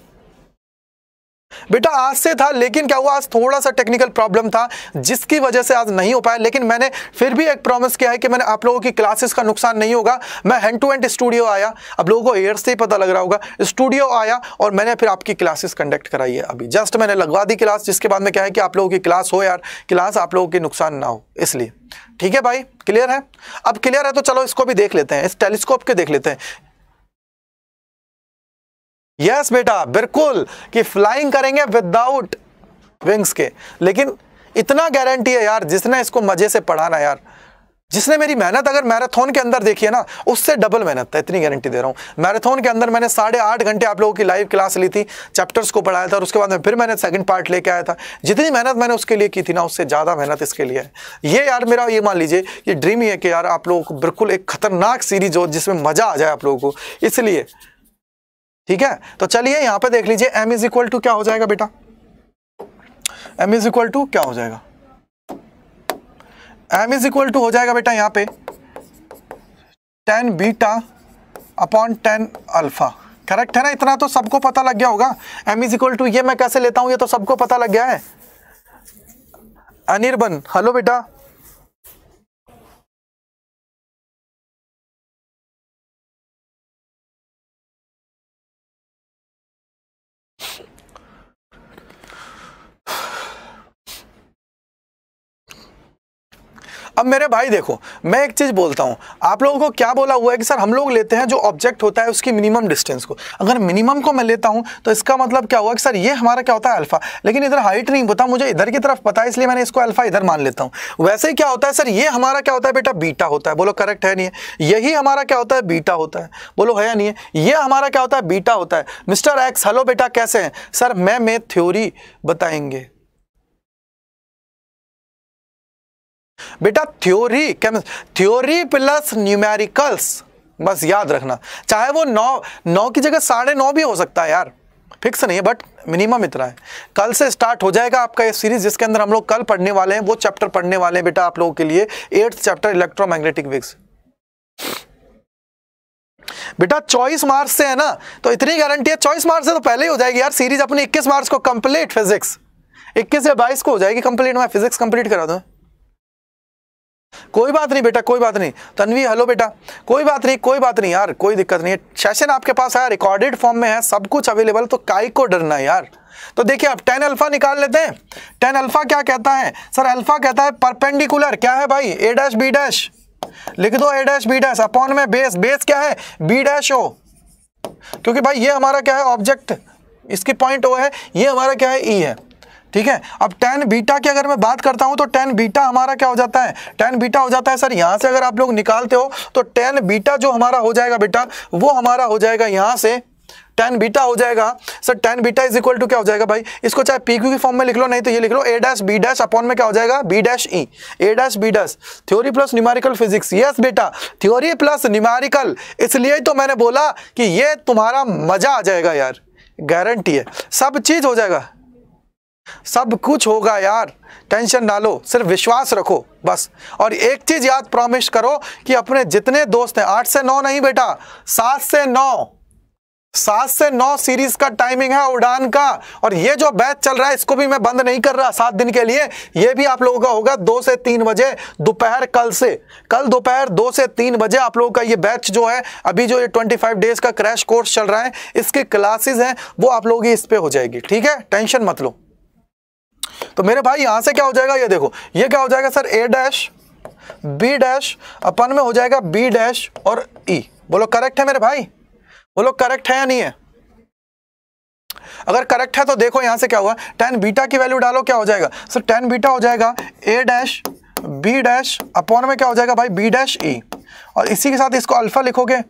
बेटा आज से था लेकिन क्या हुआ आज थोड़ा सा टेक्निकल प्रॉब्लम था जिसकी वजह से आज नहीं हो पाया लेकिन मैंने फिर भी एक प्रॉमिस किया है कि मैंने आप लोगों की क्लासेस का नुकसान नहीं होगा मैं हैंड टू हैंड स्टूडियो आया अब लोगों को एयर से ही पता लग रहा होगा स्टूडियो आया और मैंने फिर आपकी क्लासेस कंडक्ट कराई है अभी जस्ट मैंने लगवा दी क्लास जिसके बाद में क्या है कि आप लोगों की क्लास हो यार क्लास आप लोगों की नुकसान ना हो इसलिए ठीक है भाई क्लियर है अब क्लियर है तो चलो इसको भी देख लेते हैं इस टेलीस्कोप के देख लेते हैं यस बेटा बिल्कुल कि फ्लाइंग करेंगे विदाउट विंग्स के लेकिन इतना गारंटी है यार जिसने इसको मजे से पढ़ाना यार जिसने मेरी मेहनत अगर मैराथन के अंदर देखी है ना उससे डबल मेहनत है इतनी गारंटी दे रहा हूँ मैराथन के अंदर मैंने साढ़े आठ घंटे आप लोगों की लाइव क्लास ली थी चैप्टर्स को पढ़ाया था और उसके बाद में फिर मैंने सेकंड पार्ट लेके आया था जितनी मेहनत मैंने उसके लिए की थी ना उससे ज़्यादा मेहनत इसके लिए है ये यार मेरा ये मान लीजिए ये ड्रीम ही है कि यार आप लोगों को बिल्कुल एक खतरनाक सीरीज हो जिसमें मज़ा आ जाए आप लोगों को इसलिए ठीक है तो चलिए यहां पे देख लीजिए m इज इक्वल टू क्या हो जाएगा बेटा m इज इक्वल टू क्या हो जाएगा m इज इक्वल टू हो जाएगा बेटा यहां पे tan beta upon tan alpha correct है ना इतना तो सबको पता लग गया होगा m इज इक्वल टू ये मैं कैसे लेता हूं ये तो सबको पता लग गया है अनिर्बन हेलो बेटा अब मेरे भाई देखो मैं एक चीज़ बोलता हूँ आप लोगों को क्या बोला हुआ है कि सर हम लोग लेते हैं जो ऑब्जेक्ट होता है उसकी मिनिमम डिस्टेंस को अगर मिनिमम को मैं लेता हूँ तो इसका मतलब क्या हुआ कि सर ये हमारा क्या होता है अल्फ़ा लेकिन इधर हाइट नहीं पता मुझे इधर की तरफ पता है इसलिए मैंने इसको अल्फ़ा इधर मान लेता हूँ वैसे ही क्या होता है सर ये हमारा क्या होता है बेटा बीटा होता है बोलो करेक्ट है नहीं है यही हमारा क्या होता है बीटा होता है बोलो है या नहीं है ये हमारा क्या होता है बीटा होता है मिस्टर एक्स हेलो बेटा कैसे हैं सर मैं मैं थ्योरी बताएंगे बेटा थ्योरी थ्योरी प्लस न्यूमेरिकल्स बस याद रखना चाहे वो नौ नौ की जगह साढ़े नौ भी हो सकता है यार फिक्स नहीं है बट मिनिमम इतना है कल से स्टार्ट हो जाएगा आपका ये सीरीज जिसके अंदर हम लोग कल पढ़ने वाले हैं वो चैप्टर पढ़ने वाले हैं बेटा आप लोगों के लिए एट्थ चैप्टर इलेक्ट्रोमैग्नेटिक विक्स बेटा चौबीस मार्च से है ना तो इतनी गारंटी है चौबीस मार्च से तो पहले ही हो जाएगी यार सीरीज अपनी इक्कीस मार्च को कंप्लीट फिजिक्स इक्कीस या बाईस को हो जाएगी कंप्लीट मैं फिजिक्स कंप्लीट करा दूँ कोई बात नहीं बेटा कोई बात नहीं तनवी हेलो बेटा कोई बात नहीं कोई बात नहीं यार कोई दिक्कत नहीं है सेशन आपके पास आया रिकॉर्डेड फॉर्म में है सब कुछ अवेलेबल तो काई को डरना यार तो देखिए आप टेन अल्फा निकाल लेते हैं टेन अल्फा क्या कहता है सर अल्फा कहता है परपेंडिकुलर क्या है भाई ए डैश बी डैश लिख दो A dash B dash upon में बेस बेस क्या है बी डैश ओ क्योंकि भाई ये हमारा क्या है ऑब्जेक्ट इसकी पॉइंट ओ है ये हमारा क्या है ई e है ठीक है अब टेन बीटा की अगर मैं बात करता हूं तो टेन बीटा हमारा क्या हो जाता है टेन बीटा हो जाता है सर यहां से अगर आप लोग निकालते हो तो टेन बीटा जो हमारा हो जाएगा बेटा वो हमारा हो जाएगा यहां से टेन बीटा हो जाएगा sir tan beta is equal to क्या हो जाएगा भाई इसको चाहे पी क्यू की फॉर्म में लिख लो नहीं तो ये लिख लो A dash B dash upon में क्या हो जाएगा B dash E A dash B dash theory plus numerical physics yes बेटा थ्योरी प्लस न्यूमेरिकल इसलिए तो मैंने बोला कि ये तुम्हारा मजा आ जाएगा यार गारंटी है सब चीज़ हो जाएगा सब कुछ होगा यार टेंशन डालो सिर्फ विश्वास रखो बस और एक चीज याद प्रॉमिस करो कि अपने जितने दोस्त हैं आठ से नौ नहीं बेटा सात से नौ सात से नौ सीरीज का टाइमिंग है उड़ान का और ये जो बैच चल रहा है इसको भी मैं बंद नहीं कर रहा सात दिन के लिए ये भी आप लोगों का होगा दो से तीन बजे दोपहर कल से कल दोपहर दो से तीन बजे आप लोगों का ये बैच जो है अभी जो ये ट्वेंटी फाइव डेज का क्रैश कोर्स चल रहा है इसकी क्लासेस हैं वो आप लोगों की इस पर हो जाएगी ठीक है टेंशन मत लो तो मेरे भाई यहां से क्या हो जाएगा ये देखो ये क्या हो जाएगा sir A dash B dash upon में हो जाएगा बी डैश और ई e. बोलो करेक्ट है मेरे भाई बोलो करेक्ट है या नहीं है अगर करेक्ट है तो देखो यहां से क्या हुआ टेन बीटा की वैल्यू डालो क्या हो जाएगा सर टेन बीटा हो जाएगा A dash B dash upon में क्या हो जाएगा भाई बी डैश ई और इसी के साथ इसको अल्फा लिखोगे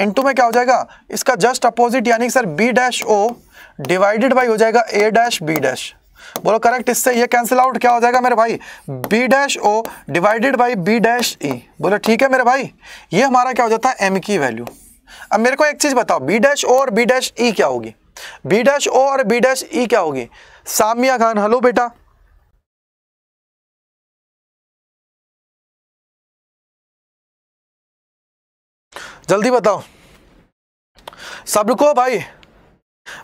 इनटू में क्या हो जाएगा इसका जस्ट अपोजिट यानी sir B dash O divided by हो जाएगा ए डैश बी डैश बोलो करेक्ट इससे ये कैंसिल आउट क्या हो जाएगा मेरे भाई B dash O divided by B dash E बोलो ठीक है मेरे भाई ये हमारा क्या हो जाता है एम की वैल्यू अब मेरे को एक चीज़ बताओ बी डैश ओ और बी डैश ई क्या होगी बी डैश ओ और बी डैश ई क्या होगी सामिया खान हेलो बेटा जल्दी बताओ सबको भाई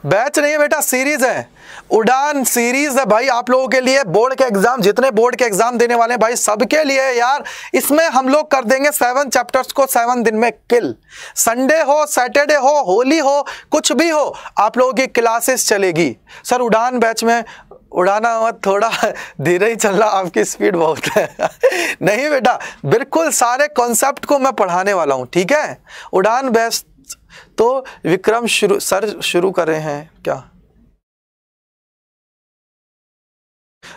बैच नहीं है बेटा सीरीज है उड़ान सीरीज है भाई आप लोगों के लिए बोर्ड के एग्जाम जितने बोर्ड के एग्जाम देने वाले हैं भाई सबके लिए यार इसमें हम लोग कर देंगे सेवन चैप्टर्स को सेवन दिन में किल संडे हो सैटरडे हो होली हो कुछ भी हो आप लोगों की क्लासेस चलेगी सर उड़ान बैच में उड़ाना मत थोड़ा धीरे ही चलना आपकी स्पीड बहुत है नहीं बेटा बिल्कुल सारे कॉन्सेप्ट को मैं पढ़ाने वाला हूँ ठीक है उड़ान बैच तो विक्रम शुरू सर शुरू कर रहे हैं क्या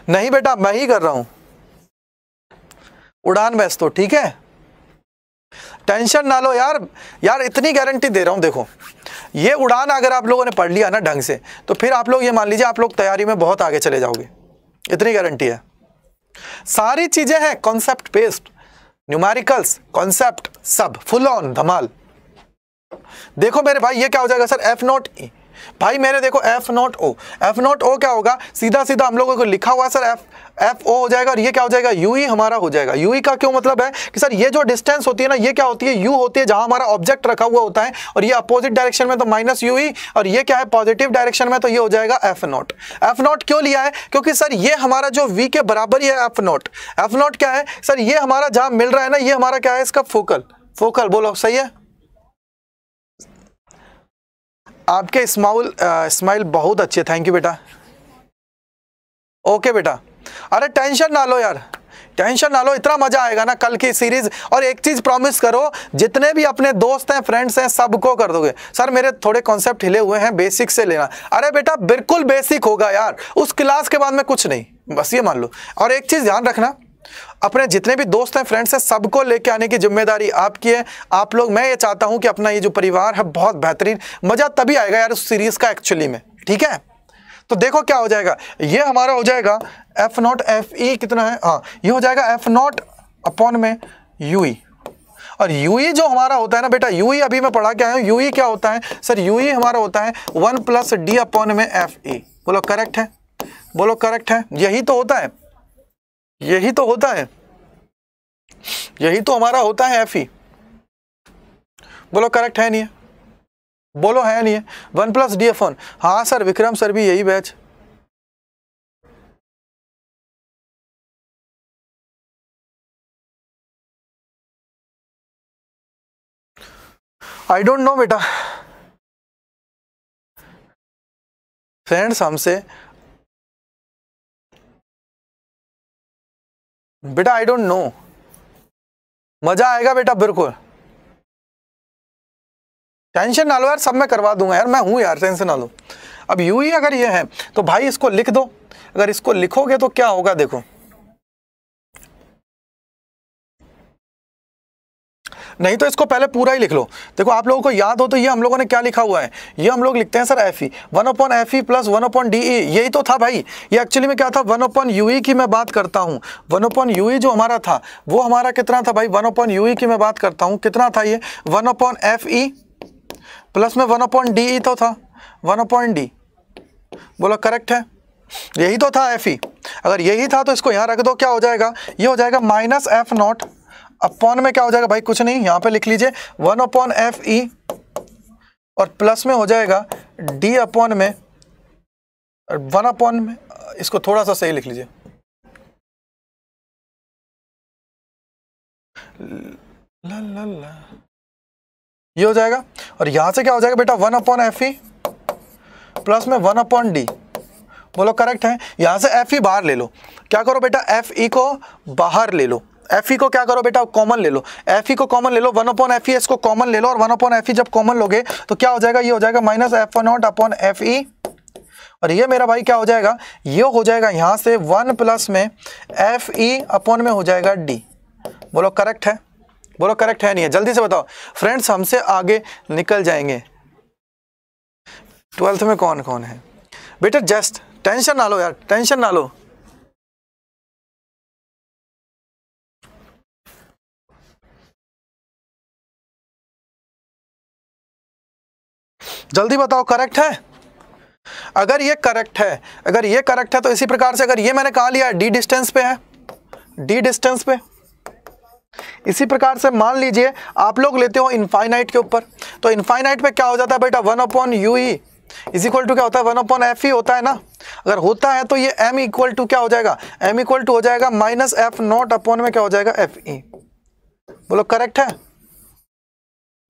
नहीं बेटा मैं ही कर रहा हूं उड़ान बहस तो ठीक है टेंशन ना लो यार यार इतनी गारंटी दे रहा हूं देखो ये उड़ान अगर आप लोगों ने पढ़ लिया ना ढंग से तो फिर आप लोग ये मान लीजिए आप लोग तैयारी में बहुत आगे चले जाओगे इतनी गारंटी है सारी चीज़ें हैं कॉन्सेप्ट बेस्ड न्यूमेरिकल्स कॉन्सेप्ट सब फुल ऑन धमाल देखो मेरे भाई ये क्या हो जाएगा सर एफ नॉट ई भाई मेरे देखो F naught O F naught O क्या होगा सीधा सीधा हम लोगों को लिखा हुआ है सर एफ एफ ओ हो जाएगा और ये क्या हो जाएगा यू ही e हमारा हो जाएगा यू ही e का क्यों मतलब है कि सर ये जो डिस्टेंस होती है ना ये क्या होती है यू होती है जहां हमारा ऑब्जेक्ट रखा हुआ होता है और ये अपोजिट डायरेक्शन में तो माइनस यू ही और ये क्या है पॉजिटिव डायरेक्शन में तो ये हो जाएगा एफ नॉट एफ नॉट क्यों लिया है क्योंकि सर ये हमारा जो वी के बराबर ही है एफ नॉट एफ नॉट क्या है सर ये हमारा जहां मिल रहा है ना ये हमारा क्या है इसका फोकल फोकल बोलो सही है आपके स्माउल स्माइल uh, बहुत अच्छे थैंक यू बेटा ओके बेटा अरे टेंशन ना लो यार टेंशन ना लो इतना मज़ा आएगा ना कल की सीरीज़ और एक चीज़ प्रॉमिस करो जितने भी अपने दोस्त हैं फ्रेंड्स हैं सबको कर दोगे सर मेरे थोड़े कॉन्सेप्ट हिले हुए हैं बेसिक से लेना अरे बेटा बिल्कुल बेसिक होगा यार उस क्लास के बाद में कुछ नहीं बस ये मान लो और एक चीज़ ध्यान रखना अपने जितने भी दोस्त हैं फ्रेंड्स हैं सबको लेके आने की जिम्मेदारी आपकी है आप लोग मैं ये चाहता हूं कि अपना ये जो परिवार है बहुत बेहतरीन मजा तभी आएगा यार उस सीरीज का एक्चुअली में ठीक है तो देखो क्या हो जाएगा ये हमारा हो जाएगा एफ नॉट एफ ई कितना है हाँ ये हो जाएगा एफ नॉट अपॉन में यू ई e। और यू ई e जो हमारा होता है ना बेटा यू ई e अभी मैं पढ़ा के आया हूँ यू ई क्या होता है सर यू ई हमारा होता है वन प्लस डी अपॉन में एफ ई बोलो करेक्ट है बोलो करेक्ट है यही तो होता है यही तो होता है यही तो हमारा होता है एफ ई e। बोलो करेक्ट है नहीं है बोलो है नहीं है one plus D F one हाँ सर विक्रम सर भी यही बैच आई डोंट नो बेटा फ्रेंड्स हमसे बेटा आई डोंट नो मजा आएगा बेटा बिल्कुल टेंशन ना लो यार सब मैं करवा दूंगा यार मैं हूं यार टेंशन ना लो अब यू ही e अगर ये है तो भाई इसको लिख दो अगर इसको लिखोगे तो क्या होगा देखो नहीं तो इसको पहले पूरा ही लिख लो देखो आप लोगों को याद हो तो ये हम लोगों ने क्या लिखा हुआ है ये हम लोग लिखते हैं sir F E one open F E plus one open D E यही तो था भाई ये एक्चुअली में क्या था वन ओपन यू ई की मैं बात करता हूँ वन ओपन यू ई जो हमारा था वो हमारा कितना था भाई वन ओपन यू ई की मैं बात करता हूँ कितना था ये one open F E plus में वन ओपन डी ई तो था वन ओपन डी बोला करेक्ट है यही तो था एफ ई e। अगर यही था तो इसको यहाँ रख दो क्या हो जाएगा ये हो जाएगा माइनस एफ नॉट अपॉन में क्या हो जाएगा भाई कुछ नहीं यहां पे लिख लीजिए वन अपॉन एफ ई और प्लस में हो जाएगा डी अपॉन में और वन अपॉन में इसको थोड़ा सा सही लिख लीजिए ये हो जाएगा और यहां से क्या हो जाएगा बेटा one upon F E plus में वन अपॉन डी बोलो करेक्ट है यहां से एफ ई बाहर ले लो क्या करो बेटा एफ ई को बाहर ले लो एफ को क्या करो बेटा कॉमन ले लो एफ को कॉमन ले लो वन अपॉन एफ ई को कॉमन ले लो और वन अपॉन एफ जब कॉमन लोगे तो क्या हो जाएगा ये हो जाएगा minus F naught upon F और ये मेरा भाई क्या हो जाएगा ये हो जाएगा यहाँ से वन प्लस में एफ ई अपॉन में हो जाएगा डी बोलो करेक्ट है बोलो करेक्ट है नहीं है जल्दी से बताओ फ्रेंड्स हमसे आगे निकल जाएंगे ट्वेल्थ में कौन कौन है बेटा जस्ट टेंशन ना लो यार टेंशन ना लो जल्दी बताओ करेक्ट है अगर ये करेक्ट है अगर ये करेक्ट है तो इसी प्रकार से अगर ये मैंने कहा लिया डी डिस्टेंस पे है डी डिस्टेंस पे इसी प्रकार से मान लीजिए आप लोग लेते हो इनफाइनाइट के ऊपर तो इनफाइनाइट पे क्या हो जाता है बेटा one upon U E is equal to क्या होता है वन अपॉन एफ ही होता है ना अगर होता है तो ये एम इक्वल टू क्या हो जाएगा एम इक्वल टू हो जाएगा माइनस एफ नॉट अपॉन में क्या हो जाएगा एफ ई बोलो करेक्ट है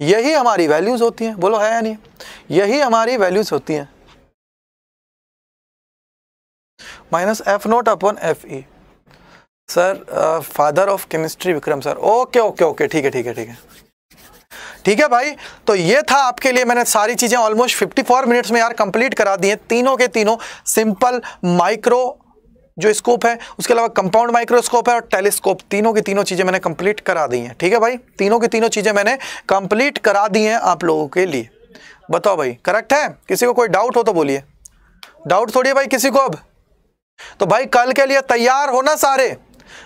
यही हमारी वैल्यूज़ होती हैं बोलो है या नहीं यही हमारी वैल्यूज़ होती हैं minus F naught upon F E sir father of chemistry Vikram sir okay okay okay ठीक है ठीक है ठीक है ठीक है भाई तो ये था आपके लिए मैंने सारी चीज़ें ऑलमोस्ट 54 मिनट्स में यार कंप्लीट करा दी हैं तीनों के तीनों सिंपल माइक्रो जो स्कोप है उसके अलावा कंपाउंड माइक्रोस्कोप है और टेलीस्कोप तीनों की तीनों चीज़ें मैंने कंप्लीट करा दी हैं ठीक है भाई तीनों की तीनों चीज़ें मैंने कंप्लीट करा दी हैं आप लोगों के लिए बताओ भाई करेक्ट है किसी को कोई डाउट हो तो बोलिए डाउट थोड़ी है भाई किसी को अब तो भाई कल के लिए तैयार हो ना सारे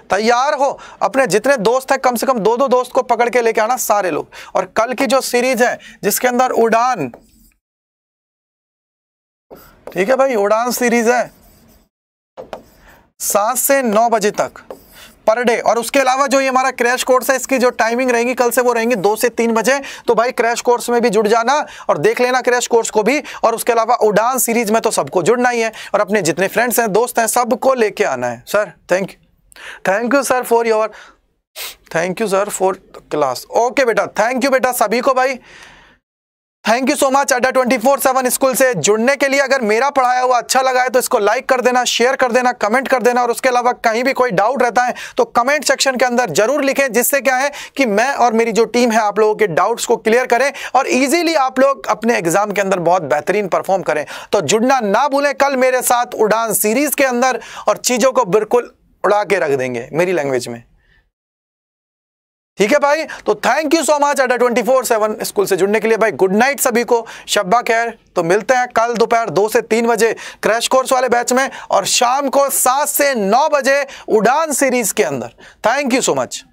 तैयार हो अपने जितने दोस्त हैं कम से कम दो दो दोस्त को पकड़ के लेके आना सारे लोग और कल की जो सीरीज है जिसके अंदर उड़ान ठीक है भाई उड़ान सीरीज है सात से नौ बजे तक पर डे और उसके अलावा जो ये हमारा क्रैश कोर्स है इसकी जो टाइमिंग रहेगी कल से वो रहेंगी दो से तीन बजे तो भाई क्रैश कोर्स में भी जुड़ जाना और देख लेना क्रैश कोर्स को भी और उसके अलावा उड़ान सीरीज में तो सबको जुड़ना ही है और अपने जितने फ्रेंड्स हैं दोस्त हैं सबको लेके आना है sir thank you thank you sir for your thank you sir for class okay बेटा थैंक यू बेटा सभी को भाई thank you so much Adda twenty four seven school से जुड़ने के लिए अगर मेरा पढ़ाया हुआ अच्छा लगा है तो इसको लाइक कर देना शेयर कर देना कमेंट कर देना और उसके अलावा कहीं भी कोई डाउट रहता है तो कमेंट सेक्शन के अंदर जरूर लिखें जिससे क्या है कि मैं और मेरी जो टीम है आप लोगों के डाउट्स को क्लियर करें और ईजिली आप लोग अपने एग्जाम के अंदर बहुत बेहतरीन परफॉर्म करें तो जुड़ना ना भूलें कल मेरे साथ उड़ान सीरीज के अंदर और चीजों को बिल्कुल उड़ा के रख देंगे मेरी लैंग्वेज में ठीक है भाई तो thank you so much Adda twenty four seven school से जुड़ने के लिए भाई गुड नाइट सभी को शब्बा खैर तो मिलते हैं कल दोपहर दो से तीन बजे क्रैश कोर्स वाले बैच में और शाम को सात से नौ बजे उड़ान सीरीज के अंदर थैंक यू सो मच